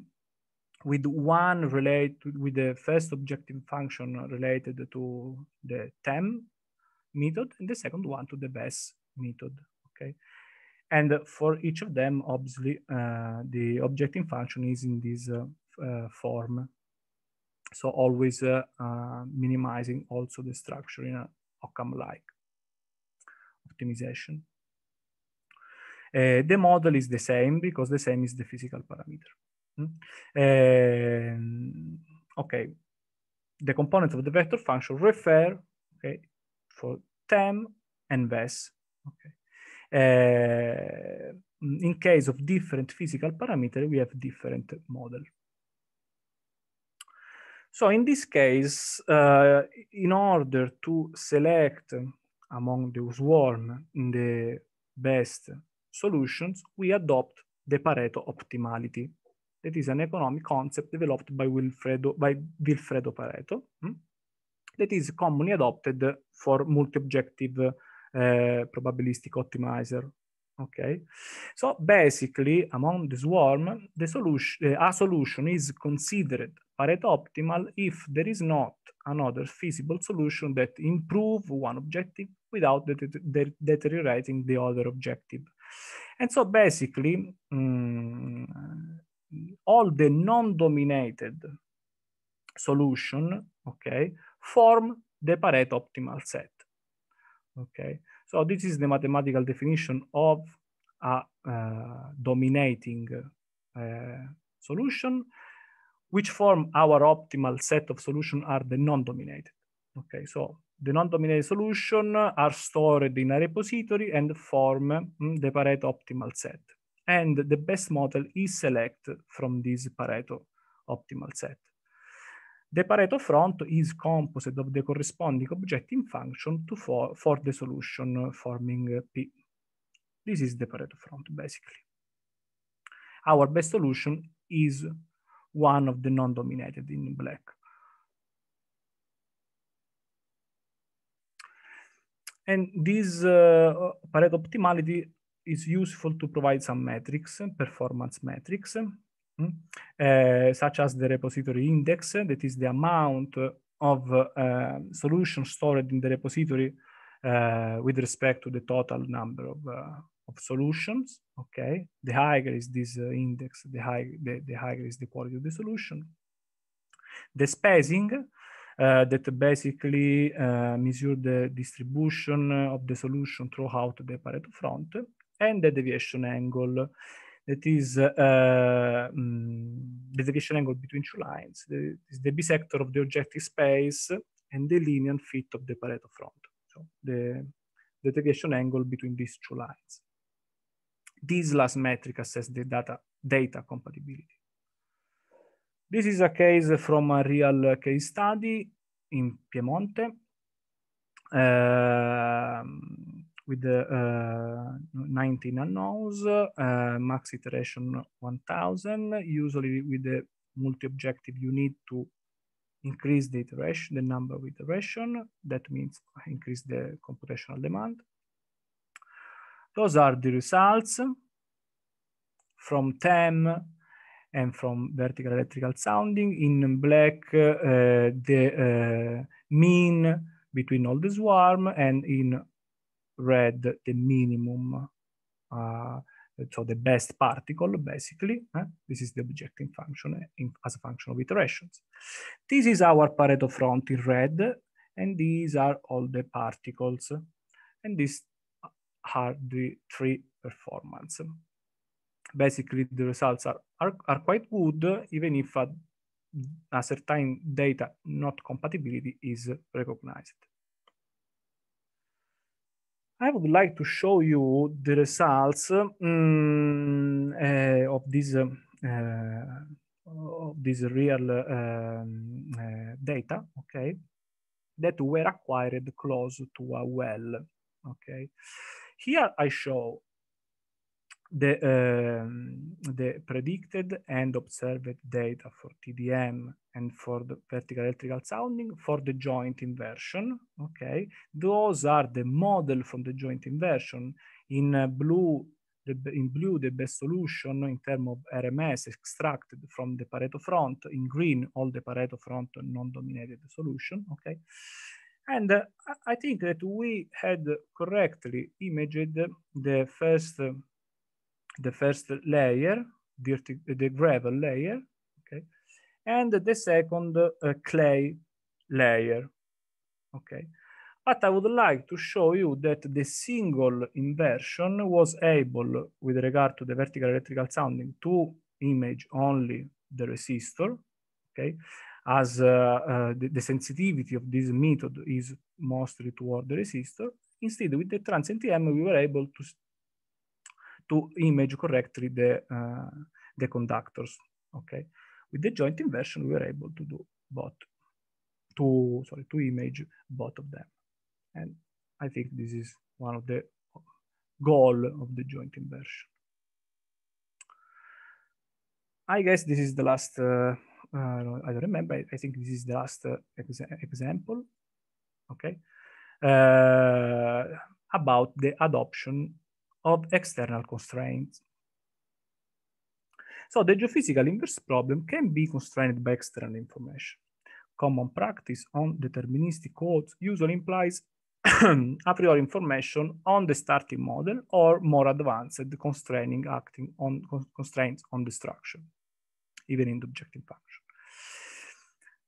with one related with the first objective function related to the TEM method and the second one to the best method, okay? And for each of them, obviously, uh, the objective function is in this uh, uh, form. So always uh, uh, minimizing also the structure in a occam like optimization. Uh, the model is the same because the same is the physical parameter. Uh, okay, the components of the vector function refer okay, for tem and bes. Okay. Uh, in case of different physical parameter, we have different model. So in this case, uh, in order to select among the swarm the best solutions, we adopt the Pareto optimality. That is an economic concept developed by Wilfredo, by Wilfredo Pareto hm? that is commonly adopted for multi-objective uh, probabilistic optimizer. Okay, so basically among the swarm, the solution, uh, a solution is considered Pareto optimal if there is not another feasible solution that improve one objective without det det deteriorating the other objective. And so basically, um, all the non-dominated solution, okay, form the Pareto optimal set. Okay, so this is the mathematical definition of a uh, dominating uh, solution, which form our optimal set of solution are the non-dominated. Okay, so the non-dominated solution are stored in a repository and form mm, the Pareto optimal set and the best model is select from this Pareto optimal set. The Pareto front is composed of the corresponding objective function to for, for the solution forming P. This is the Pareto front, basically. Our best solution is one of the non-dominated in black. And this uh, Pareto optimality is useful to provide some metrics, performance metrics, uh, such as the repository index, that is the amount of uh, solutions stored in the repository uh, with respect to the total number of, of solutions. Okay, the higher is this index, the, high, the, the, higher is the quality of the solution. The spacing, uh, that basically uh, measure the distribution of the solution throughout the Pareto front and the deviation angle. That is uh, mm, the deviation angle between two lines, the, is the bisector of the objective space and the linear fit of the Pareto front. So the, the deviation angle between these two lines. This last metric assess the data, data compatibility. This is a case from a real case study in Piemonte. Um, with the uh, 19 unknowns, uh, max iteration 1000. Usually with the multi-objective, you need to increase the iteration, the number of iteration. That means increase the computational demand. Those are the results from TEM and from vertical electrical sounding. In black, uh, the uh, mean between all the swarm and in read the minimum, uh, so the best particle, basically. Eh? This is the objective function eh, in, as a function of iterations. This is our Pareto front in red, and these are all the particles. And these are the three performance. Basically, the results are, are, are quite good, even if at a certain data not compatibility is recognized. I would like to show you the results um, uh, of this uh, of this real eh, data, okay, that were acquired close to a well, okay. Here I show the, um, the predicted and observed data for TDM and for the vertical electrical sounding for the joint inversion, okay? Those are the model from the joint inversion. In uh, blue, the, in blue, the best solution in terms of RMS extracted from the Pareto front. In green, all the Pareto front non-dominated solution, okay? And uh, I think that we had correctly imaged the first uh, the first layer, dirty, the gravel layer, okay, and the second uh, clay layer, okay. But I would like to show you that the single inversion was able, with regard to the vertical electrical sounding, to image only the resistor, okay, as uh, uh, the, the, sensitivity of this method is mostly toward the resistor. Instead, with the trans M, we were able to, to image correctly the, uh, the conductors, okay? With the joint inversion, we were able to do both, to, sorry, to image both of them. And I think this is one of the goal of the joint inversion. I guess this is the last, uh, uh, I don't remember, I, think this is the last uh, exa example, okay, uh, about the adoption of external constraints. So the geophysical inverse problem can be constrained by external information. Common practice on deterministic codes usually implies a priori information on the starting model or more advanced constraining acting on constraints on the structure, even in the objective function.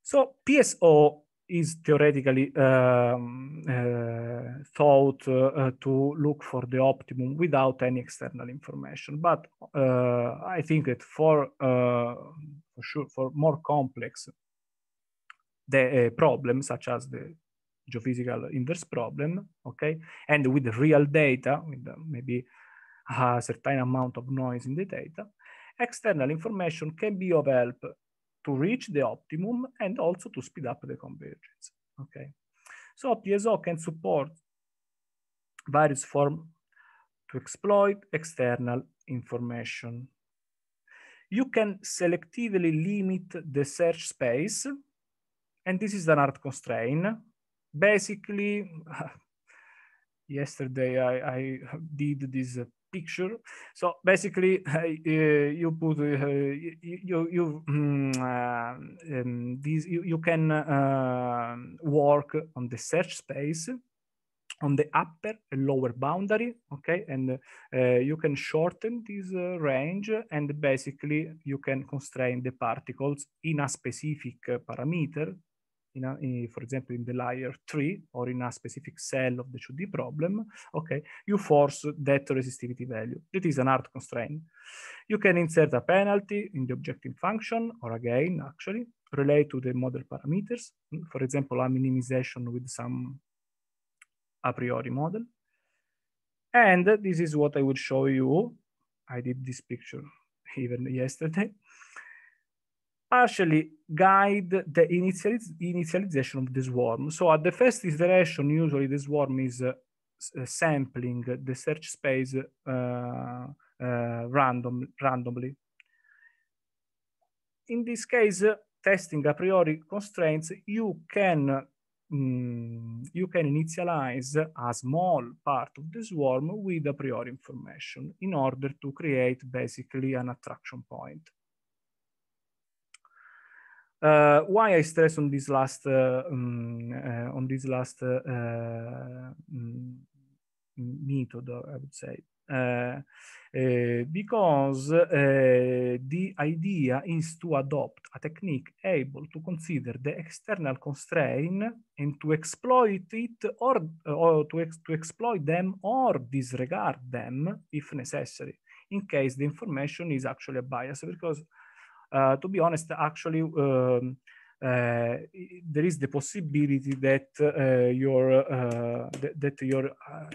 So PSO is theoretically um, uh, thought uh, to look for the optimum without any external information. But uh, I think that for, uh, for sure, for more complex the uh, problems such as the geophysical inverse problem, okay, and with real data, with uh, maybe a certain amount of noise in the data, external information can be of help to reach the optimum and also to speed up the convergence, okay? So PSO can support various forms to exploit external information. You can selectively limit the search space, and this is an art constraint. Basically, yesterday I, I did this picture. So basically, uh, you put uh, you you, you mm, uh, um, um, these you, you can uh, work on the search space on the upper and lower boundary, okay? And uh, you can shorten this uh, range and basically you can constrain the particles in a specific parameter in a, in, for example, in the layer three or in a specific cell of the 2D problem, okay, you force that resistivity value. That is an art constraint. You can insert a penalty in the objective function, or again, actually, relate to the model parameters. For example, a minimization with some a priori model. And this is what I will show you. I did this picture even yesterday actually guide the initializ initialization of the swarm. So at the first iteration, usually the swarm is uh, uh, sampling the search space uh, uh, random, randomly. In this case, uh, testing a priori constraints, you can mm, you can initialize a small part of the swarm with a priori information in order to create basically an attraction point. Uh, why I stress on this last uh, um, uh, on this last uh, mm, method, I would say, uh, because the idea is to adopt a technique able to consider the external constraint and to exploit it or, or to, ex to exploit them or disregard them if necessary in case the information is actually a bias because uh, to be honest, actually, um, uh, there is the possibility that uh, your uh, that your uh,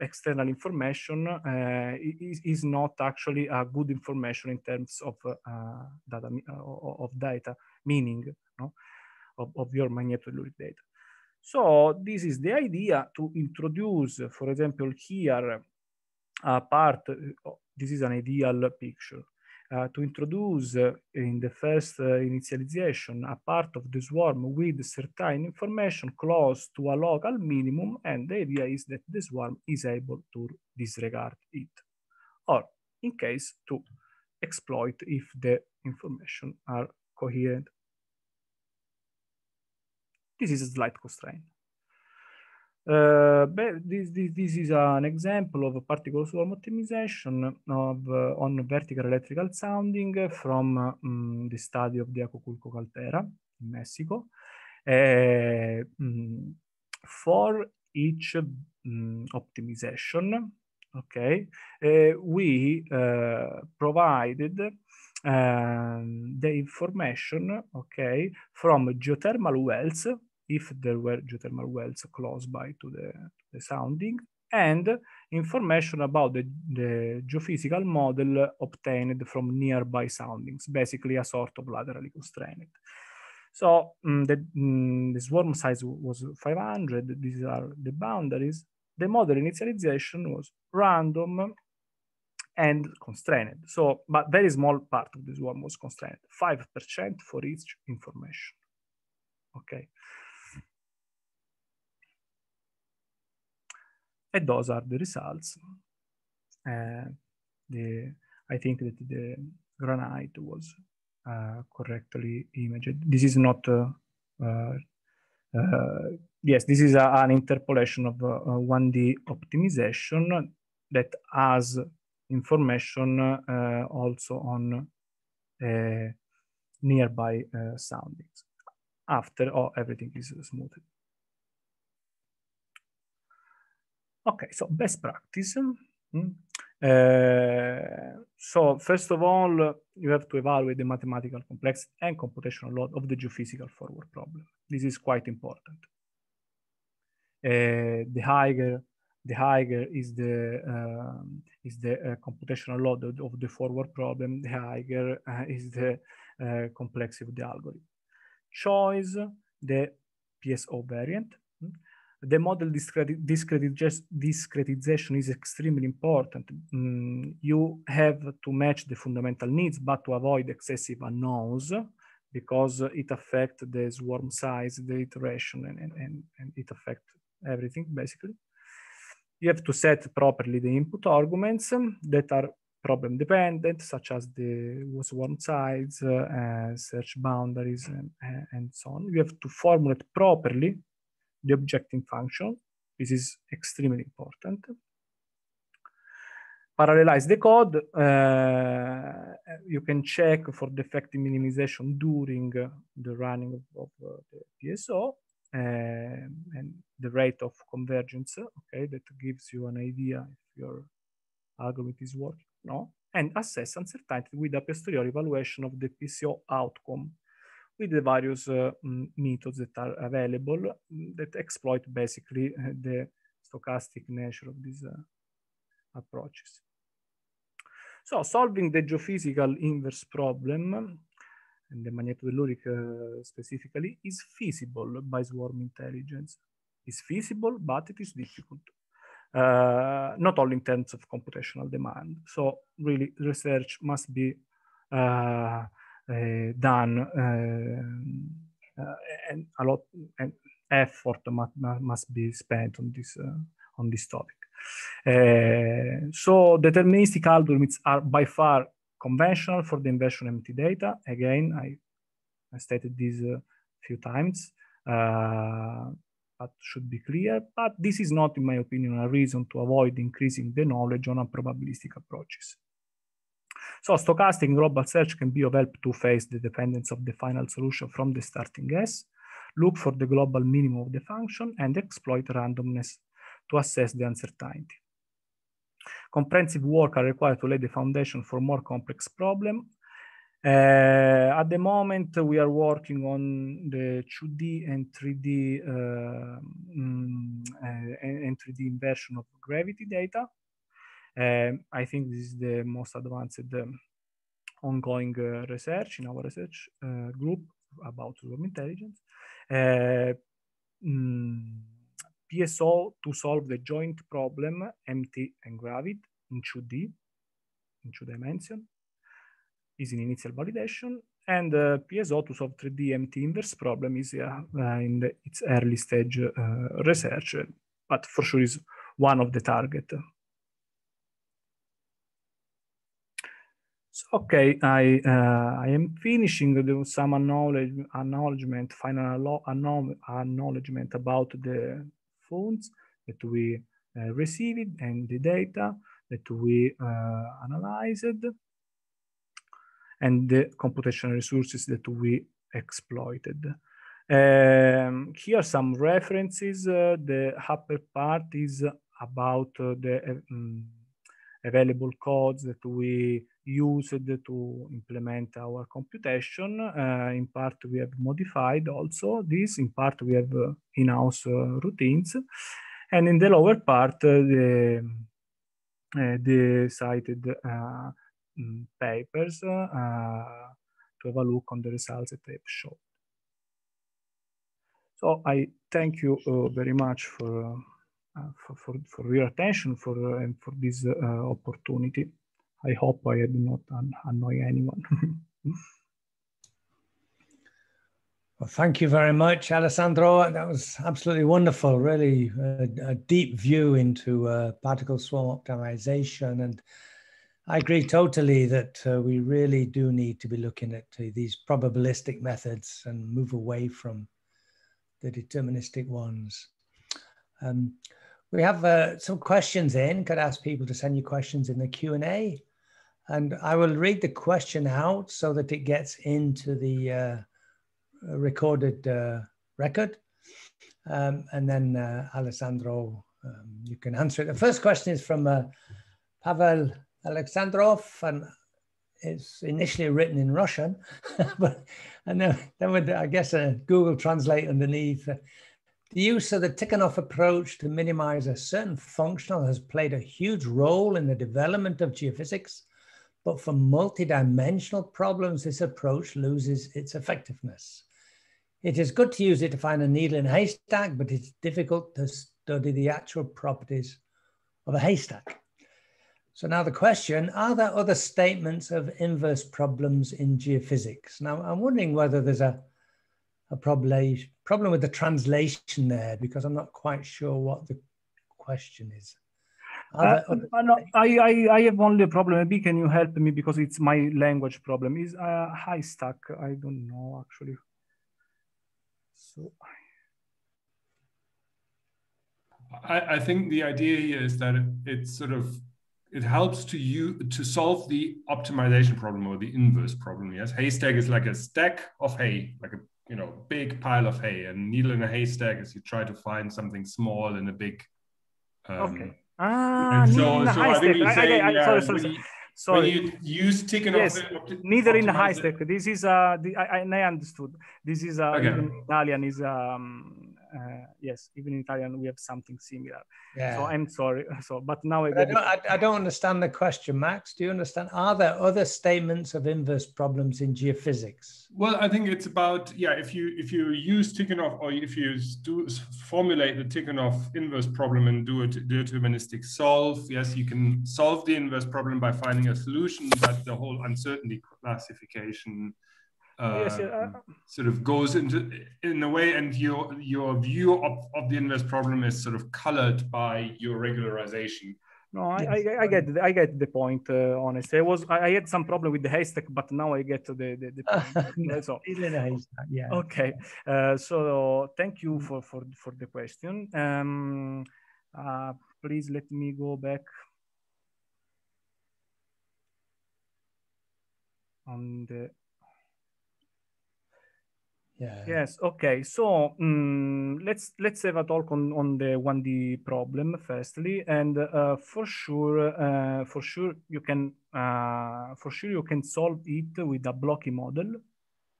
external information uh, is, is not actually a good information in terms of data of data meaning no? of, of your magnetic data. So this is the idea to introduce, for example, here a part. This is an ideal picture uh, to introduce uh, in the first uh, initialization a part of the swarm with certain information close to a local minimum, and the idea is that the swarm is able to disregard it, or in case to exploit if the information are coherent. This is a slight constraint. Uh, this, this, this, is an example of a particle swarm optimization of, uh, on vertical electrical sounding from um, the study of the Acoculco Caltera in Mexico. Uh, um, for each um, optimization, okay, eh, we uh, provided uh, the information, okay, from geothermal wells if there were geothermal wells close by to the, the sounding, and information about the, the, geophysical model obtained from nearby soundings, basically a sort of laterally constrained. So um, the, um, the, swarm size was 500, these are the boundaries. The model initialization was random and constrained. So, but very small part of the swarm was constrained, 5% for each information, okay? and those are the results. Uh, the, I think that the granite was uh, correctly imaged. This is not, uh, uh, yes, this is a, an interpolation of 1D uh, optimization that has information also on nearby soundings after oh, everything is smoothed. Okay, so best practice. Mm. Uh, so first of all, you have to evaluate the mathematical complexity and computational load of the geophysical forward problem. This is quite important. Uh, the higher the higher is the eh, is the uh, computational load of, the forward problem, the higher is the complexity of the algorithm. Choose the PSO variant the model discredit, discretization is extremely important. Mm, you have to match the fundamental needs, but to avoid excessive unknowns because it affects the swarm size, the iteration, and, and, and it affects everything basically. You have to set properly the input arguments that are problem dependent, such as the swarm size, uh, search boundaries, and, and so on. You have to formulate properly the objecting function. This is extremely important. Parallelize the code. Uh, you can check for defective minimization during the running of, of uh, the PSO uh, and the rate of convergence. Okay, that gives you an idea if your algorithm is working. No, and assess uncertainty with a posterior evaluation of the PCO outcome with the various mm, methods that are available mm, that exploit basically eh, the stochastic nature of these uh, approaches. So solving the geophysical inverse problem and the magnetotelluric uh, specifically is feasible by swarm intelligence. It's feasible, but it is difficult. Uh, not only in terms of computational demand. So really research must be uh, Eh, done eh, eh, and a lot and effort must be spent on this on this topic. so deterministic algorithms are by far conventional for the inversion empty data. Again, I, I stated this a few times, uh, but should be clear. But this is not, in my opinion, a reason to avoid increasing the knowledge on probabilistic approaches. So stochastic global search can be of help to face the dependence of the final solution from the starting guess, look for the global minimum of the function, and exploit randomness to assess the uncertainty. Comprehensive work are required to lay the foundation for more complex problem. Uh, at the moment, we are working on the 2D and 3D uh, mm, uh, and 3D inversion of gravity data um, I think this is the most advanced um, ongoing uh, research in our research uh, group about swarm intelligence. Uh, mm, PSO to solve the joint problem, MT and Gravit in 2D, in two dimension, is in initial validation. And uh, PSO to solve 3D MT inverse problem is uh, uh, in the, its early stage uh, research, but for sure is one of the target okay i uh, i am finishing the, some acknowledge, acknowledgement final acknowledgement about the funds that we uh, received and the data that we uh, analyzed and the computational resources that we exploited um, here some references uh, the upper part is about uh, the uh, mm, available codes that we used to implement our computation. Uh, in part, we have modified also this. In part, we have uh, in-house uh, routines. And in the lower part, uh, the, uh, the cited uh, mm, papers to have a look on the results that they have shown. So I thank you very much for, for, for, for, your attention for, and for this opportunity. I hope I do not annoy anyone. well, thank you very much, Alessandro. That was absolutely wonderful, really a, a deep view into uh, particle swarm optimization. And I agree totally that uh, we really do need to be looking at uh, these probabilistic methods and move away from the deterministic ones. Um, we have uh, some questions in. Could ask people to send you questions in the Q&A. And I will read the question out so that it gets into the uh, recorded uh, record. Um, and then uh, Alessandro, um, you can answer it. The first question is from uh, Pavel Alexandrov, and it's initially written in Russian, but and then, then with, I guess, a Google Translate underneath. Uh, the use of the Tikhonov approach to minimize a certain functional has played a huge role in the development of geophysics but for multidimensional problems, this approach loses its effectiveness. It is good to use it to find a needle in a haystack, but it's difficult to study the actual properties of a haystack. So now the question, are there other statements of inverse problems in geophysics? Now I'm wondering whether there's a, a problem, problem with the translation there because I'm not quite sure what the question is. Uh, uh, uh I, I, I have only a problem. Maybe can you help me because it's my language problem. Is uh, high stack? I don't know actually. So I, I think the idea here is that it, it sort of it helps to you to solve the optimization problem or the inverse problem. Yes, haystack is like a stack of hay, like a you know big pile of hay, and needle in a haystack is you try to find something small in a big. Um, okay Ah, and in the high stake. sorry, sorry, sorry. you use taken yes, the, neither in the high stake. This is uh, the, I, I understood. This is uh, okay. Italian is um, uh, yes, even in Italian we have something similar. Yeah. So I'm sorry. So, but now but I, don't, I, I don't understand the question, Max. Do you understand? Are there other statements of inverse problems in geophysics? Well, I think it's about yeah. If you if you use Tikhonov or if you do formulate the Tikhonov inverse problem and do a deterministic solve, yes, you can solve the inverse problem by finding a solution, but the whole uncertainty classification yes, yeah. Um, sort of goes into in a way and your your view of, of the inverse problem is sort of colored by your regularization no yes. I, I, I, get i get the point uh, honestly i was I, had some problem with the haystack but now i get the the, the point. so yeah okay uh, so thank you for for for the question um uh, please let me go back on the yeah. Yes. Okay. So um, let's let's have a talk on, on the one D problem firstly, and uh, for sure, uh, for sure you can uh, for sure you can solve it with a blocky model.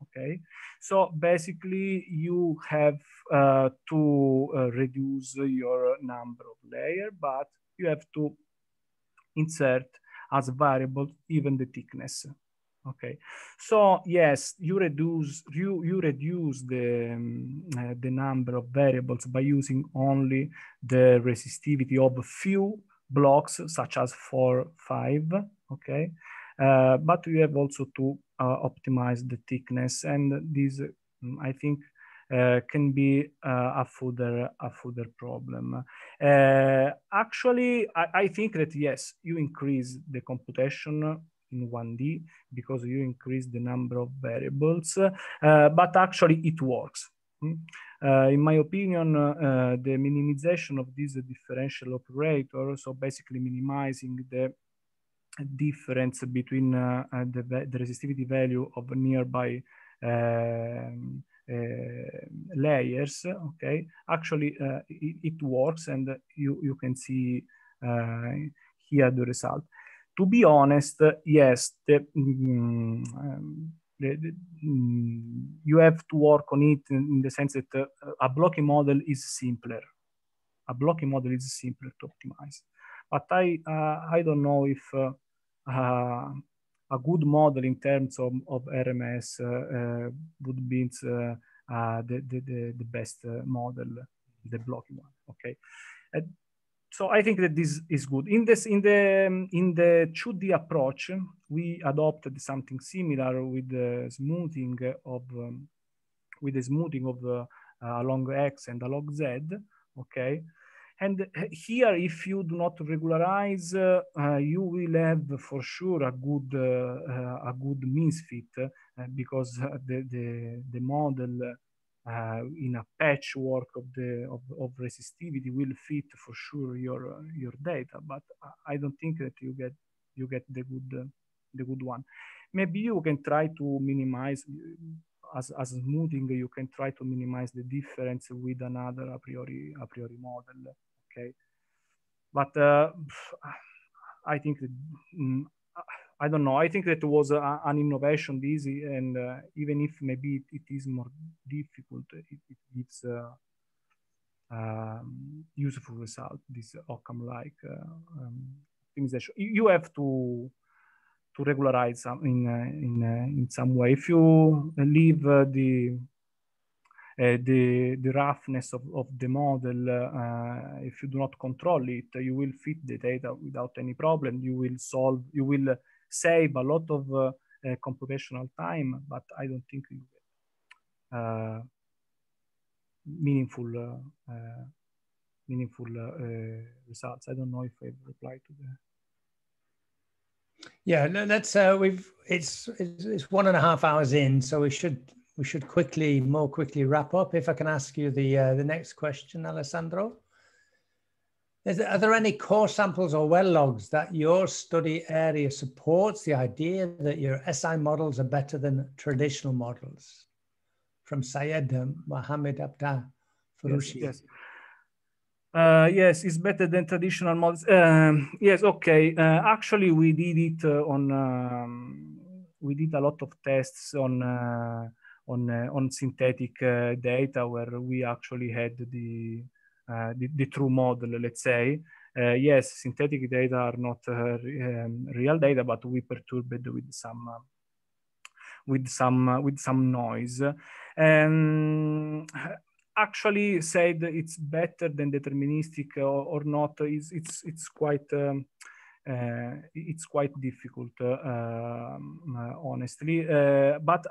Okay. So basically, you have uh, to uh, reduce your number of layer, but you have to insert as variable even the thickness okay so yes you reduce you you reduce the um, uh, the number of variables by using only the resistivity of a few blocks such as four five okay uh, but you have also to uh, optimize the thickness and this mm, i think uh, can be uh, a further a further problem. Uh, actually, I, I think that yes, you increase the computation in 1D because you increase the number of variables, uh, but actually it works. Hmm? Uh, in my opinion, uh, uh, the minimization of this differential operator, so basically minimizing the difference between uh, the, the, resistivity value of nearby um, layers, okay, actually it, it, works and you, you can see here the result. To be honest, yes, the, mm, the, um, the, mm, you have to work on it in the sense that uh, a blocking model is simpler. A blocking model is simpler to optimize. But I, uh, I don't know if uh, a good model in terms of, of RMS uh, would be uh, uh, the, the, the, best model, the blocking one, okay? so I think that this is good. In this, in the in the 2D approach, we adopted something similar with the smoothing of um, with the smoothing of uh, along uh, x and along z. Okay, and here, if you do not regularize, uh, you will have for sure a good uh, uh a good misfit uh, because the the the model uh, in a patchwork of the of, of, resistivity will fit for sure your uh, your data but i don't think that you get you get the good uh, the good one maybe you can try to minimize uh, as, as smoothing you can try to minimize the difference with another a priori a priori model okay but uh, i think that, mm, I don't know. I think that was a, an innovation, this, and uh, even if maybe it, it is more difficult, it, it gives uh, um, useful result. This outcome-like uh, um, optimization. You, have to to regularize some in uh, in uh, in some way. If you leave uh, the the, the roughness of, of the model, if you do not control it, you will fit the data without any problem. You will solve, you will save a lot of uh, uh, computational time, but I don't think you uh, meaningful uh, uh, meaningful results. I don't know if I've replied to that. Yeah, no, that's uh, we've it's, it's it's one and a half hours in, so we should we should quickly more quickly wrap up. If I can ask you the uh, the next question, Alessandro. Is, are there any core samples or well logs that your study area supports the idea that your SI models are better than traditional models? From Sayed uh, Mohammed Abda Farushi. Yes, yes. Uh, yes, it's better than traditional models. Um, yes, okay. Uh, actually, we did it uh, on. Um, we did a lot of tests on uh, on uh, on synthetic data where we actually had the the, eh, the, true model, let's say. Eh, yes, synthetic data are not um, real data, but we perturb it with some with some with some noise. And ehm, actually said it's better than deterministic or, or not is it's it's quite um, uh, it's quite difficult uh, uh, honestly but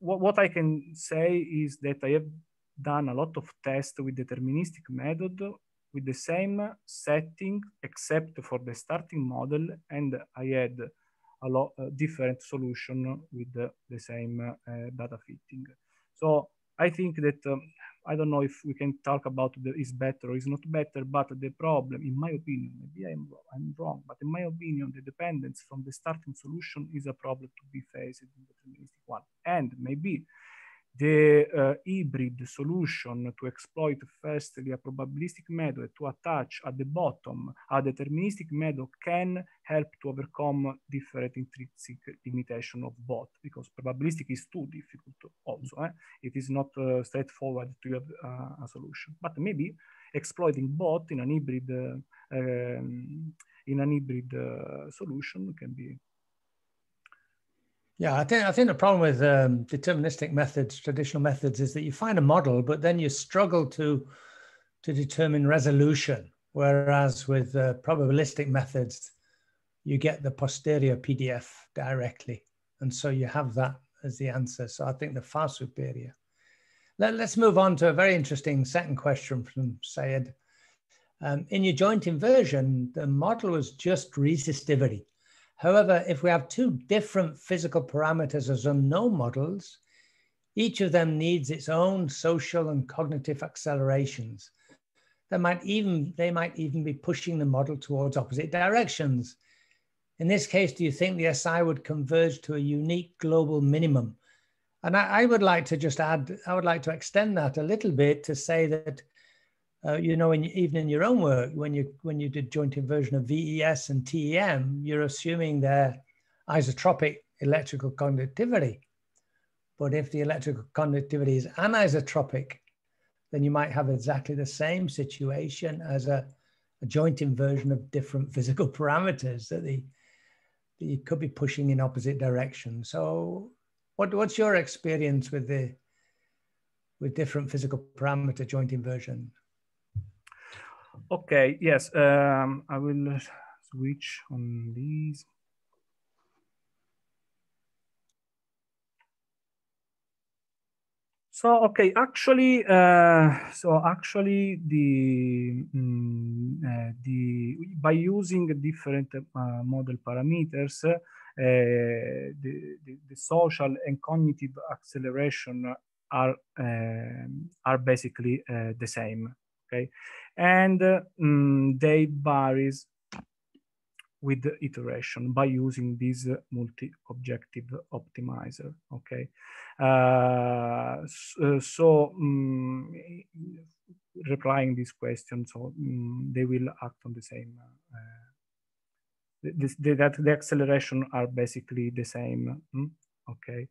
what, what I can say is that I have done a lot of tests with deterministic method with the same setting except for the starting model and I had a lot uh, different solution with the, the same uh, data fitting. So I think that, um, I don't know if we can talk about the is better or is not better, but the problem, in my opinion, maybe I'm, I'm wrong, but in my opinion, the dependence from the starting solution is a problem to be faced in the deterministic one. And maybe the eh, hybrid solution to exploit firstly a probabilistic method to attach at the bottom a deterministic method can help to overcome different intrinsic limitation of both because probabilistic is too difficult also. Eh? It is not uh, straightforward to have uh, a solution, but maybe exploiting both in an hybrid uh, um, in an hybrid solution can be yeah, I think I think the problem with um, deterministic methods, traditional methods, is that you find a model, but then you struggle to to determine resolution. Whereas with uh, probabilistic methods, you get the posterior PDF directly, and so you have that as the answer. So I think they're far superior. Let, us move on to a very interesting second question from Sayed. Um, in your joint inversion, the model was just resistivity However, if we have two different physical parameters as unknown models, each of them needs its own social and cognitive accelerations. They might even, they might even be pushing the model towards opposite directions. In this case, do you think the SI would converge to a unique global minimum? And I, I would like to just add, I would like to extend that a little bit to say that uh, you know, in, even in your own work, when you when you did joint inversion of VES and TEM, you're assuming they're isotropic electrical conductivity. But if the electrical conductivity is anisotropic, then you might have exactly the same situation as a, a joint inversion of different physical parameters that the that you could be pushing in opposite directions. So, what, what's your experience with the with different physical parameter joint inversion? Okay, yes, um, I will uh, switch on these. So, okay, actually, uh, so actually the, mm, uh, the, by using different uh, model parameters, uh, the, the, the, social and cognitive acceleration are, um, are basically uh, the same, okay? and uh, mm, they varies with the iteration by using this uh, multi-objective optimizer, okay? Uh, so, so mm, replying this question, so mm, they will act on the same, uh, the, that the acceleration are basically the same, mm, okay?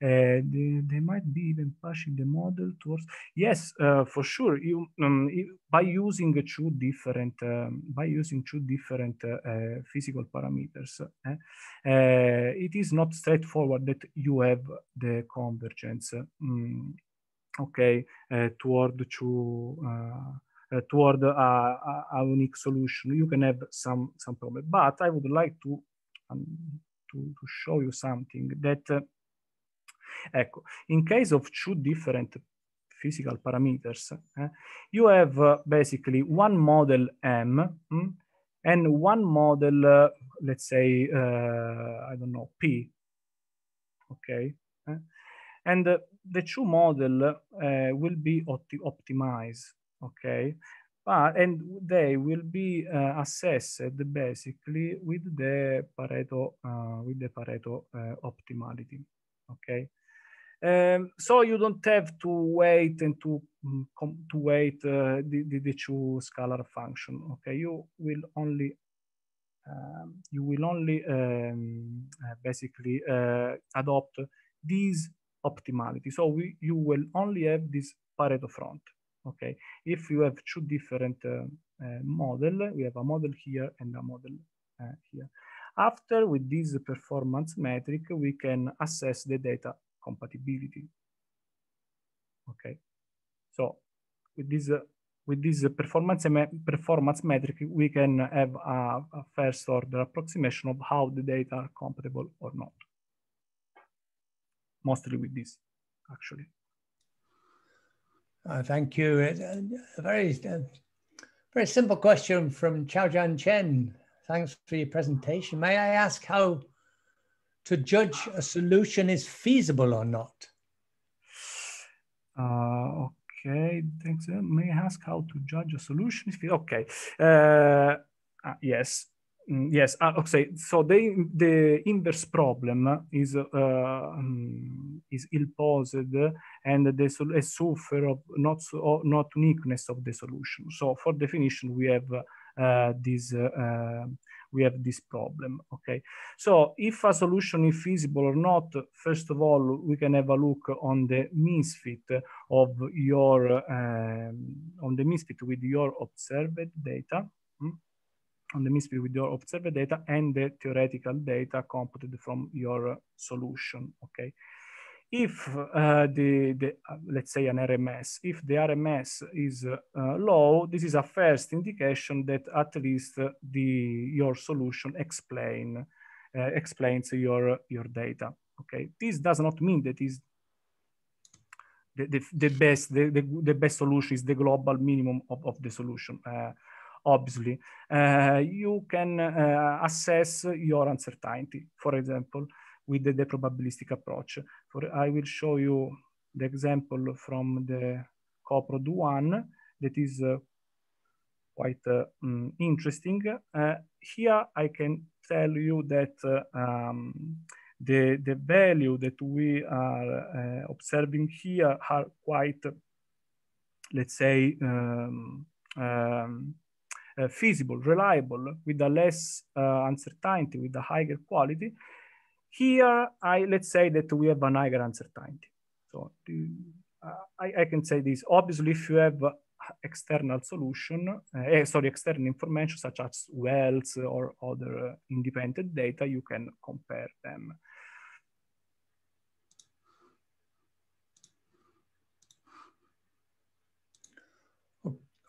Uh, they, they might be even pushing the model towards yes uh, for sure you um, by using two different um, by using two different uh, physical parameters eh, it is not straightforward that you have the convergence um, okay toward to uh, toward a, a, a, unique solution. You can have some some problem, but I would like to um, to, to, show you something that uh, Ecco, in case of two different physical parameters, eh, you have uh, basically one model M mm, and one model, uh, let's say, uh, I don't know, P, okay? Eh? And the two model will be optimized, okay? But, and they will be assessed basically with the Pareto, with the Pareto optimality, okay? Um, so you don't have to wait and to mm, to wait uh, the, the, the, two scalar function. Okay, you will only um, you will only um, uh, basically uh, adopt these optimality. So we you will only have this Pareto front. Okay, if you have two different uh, uh model, we have a model here and a model uh, here. After with this performance metric, we can assess the data compatibility. Okay, so with this uh, with this uh, performance performance metric, we can have a, a first order approximation of how the data are compatible or not. Mostly with this, actually. Uh, thank you. Uh, a very, uh, very simple question from Chao Jan Chen. Thanks for your presentation. May I ask how to judge a solution is feasible or not? Uh, okay, thanks. Uh, may I ask how to judge a solution? Okay, uh, uh yes. Mm, yes, uh, okay. So the, the inverse problem is uh, mm, is ill-posed and the sol- suffer of not so, not uniqueness of the solution. So for definition, we have this we have this problem, okay? So if a solution is feasible or not, first of all, we can have a look on the misfit of your, um, on the misfit with your observed data, hmm? on the misfit with your observed data and the theoretical data computed from your solution, okay? if uh, the, the uh, let's say an RMS, if the RMS is uh, low, this is a first indication that at least the your solution explain uh, explains your your data. Okay, this does not mean that is the, the, the best the, the, the, best solution is the global minimum of, of the solution. Uh, obviously, uh, you can assess your uncertainty, for example with the, the probabilistic approach. For I will show you the example from the coprod one that is uh, quite uh, mm, interesting. Uh, here I can tell you that uh, um, the, the value that we are uh, observing here are quite, let's say, um, um uh, feasible, reliable, with a less uncertainty, with a higher quality. Here, I let's say that we have an higher uncertainty. So uh, I, I, can say this. Obviously, if you have external solution, uh, eh, sorry, external information such as wells or other uh, independent data, you can compare them.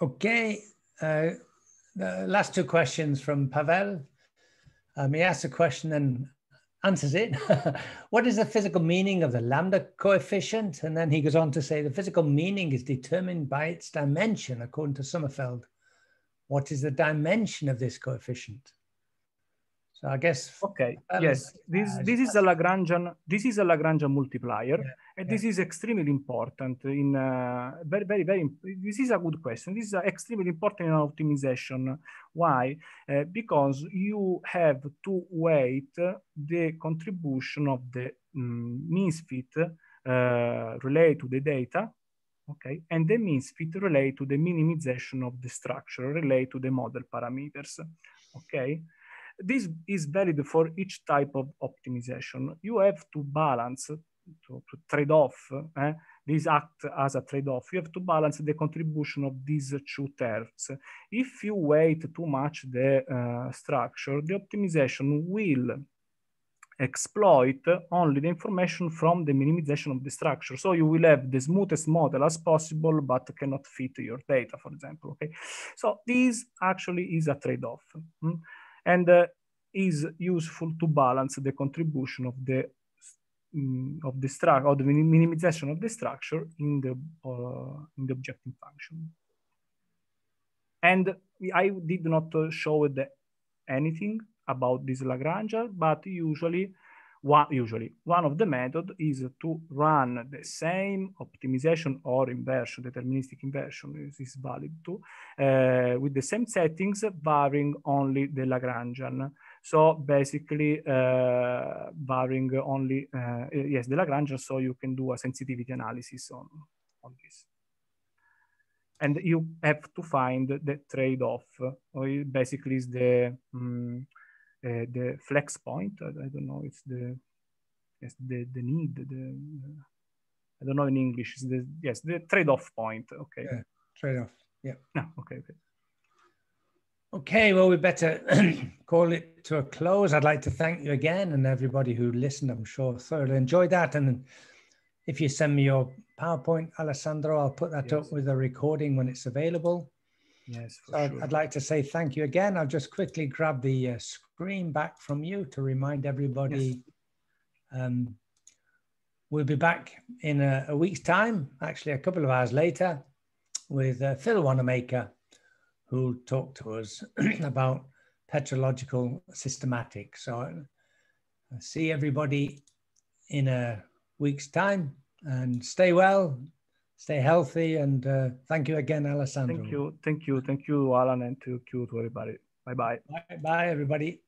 Okay, uh, the last two questions from Pavel. Um, uh, he asked a question and answers it. what is the physical meaning of the lambda coefficient? And then he goes on to say the physical meaning is determined by its dimension, according to Sommerfeld. What is the dimension of this coefficient? So I guess. Okay. Yes. This uh, this is a Lagrangian. This is a Lagrangian multiplier, yeah, and yeah. this is extremely important in uh, very very very. This is a good question. This is uh, extremely important in optimization. Why? Uh, because you have to weight the contribution of the um, mm, relate uh, related to the data. Okay, and the misfit relate to the minimization of the structure, relate to the model parameters. Okay, this is valid for each type of optimization. You have to balance, to, to trade off, eh? this act as a trade-off. You have to balance the contribution of these two terms. If you weight too much the uh, structure, the optimization will exploit only the information from the minimization of the structure. So you will have the smoothest model as possible, but cannot fit your data, for example, okay? So this actually is a trade-off. Mm -hmm and uh, is useful to balance the contribution of the mm, of the structure or the minimization of the structure in the uh, in the objective function. And I did not show anything about this Lagrangian, but usually one, usually, one of the method is to run the same optimization or inversion, deterministic inversion is, is valid too, uh, with the same settings, varying only the Lagrangian. So basically uh, varying only, uh, yes, the Lagrangian, so you can do a sensitivity analysis on, on this. And you have to find the trade-off, uh, basically is the, um, uh, the flex point. I, I, don't know if the yes, the the need the uh, I don't know in English. Is the yes the trade-off point? Okay. Yeah, trade-off. Yeah. No. Ah, okay. Okay. Okay, well, we better call it to a close. I'd like to thank you again and everybody who listened. I'm sure thoroughly enjoyed that. And if you send me your PowerPoint, Alessandro, I'll put that yes. up with a recording when it's available. Yes, sure. I'd like to say thank you again. I'll just quickly grab the uh, screen back from you to remind everybody. Yes. Um, we'll be back in a, a, week's time, actually a couple of hours later, with uh, Phil Wanamaker, who'll talk to us about petrological systematics. So I'll uh, see everybody in a week's time and stay well, stay healthy. And uh, thank you again, Alessandro. Thank you. Thank you. Thank you, Alan, and to you to everybody. Bye-bye. Bye, bye everybody.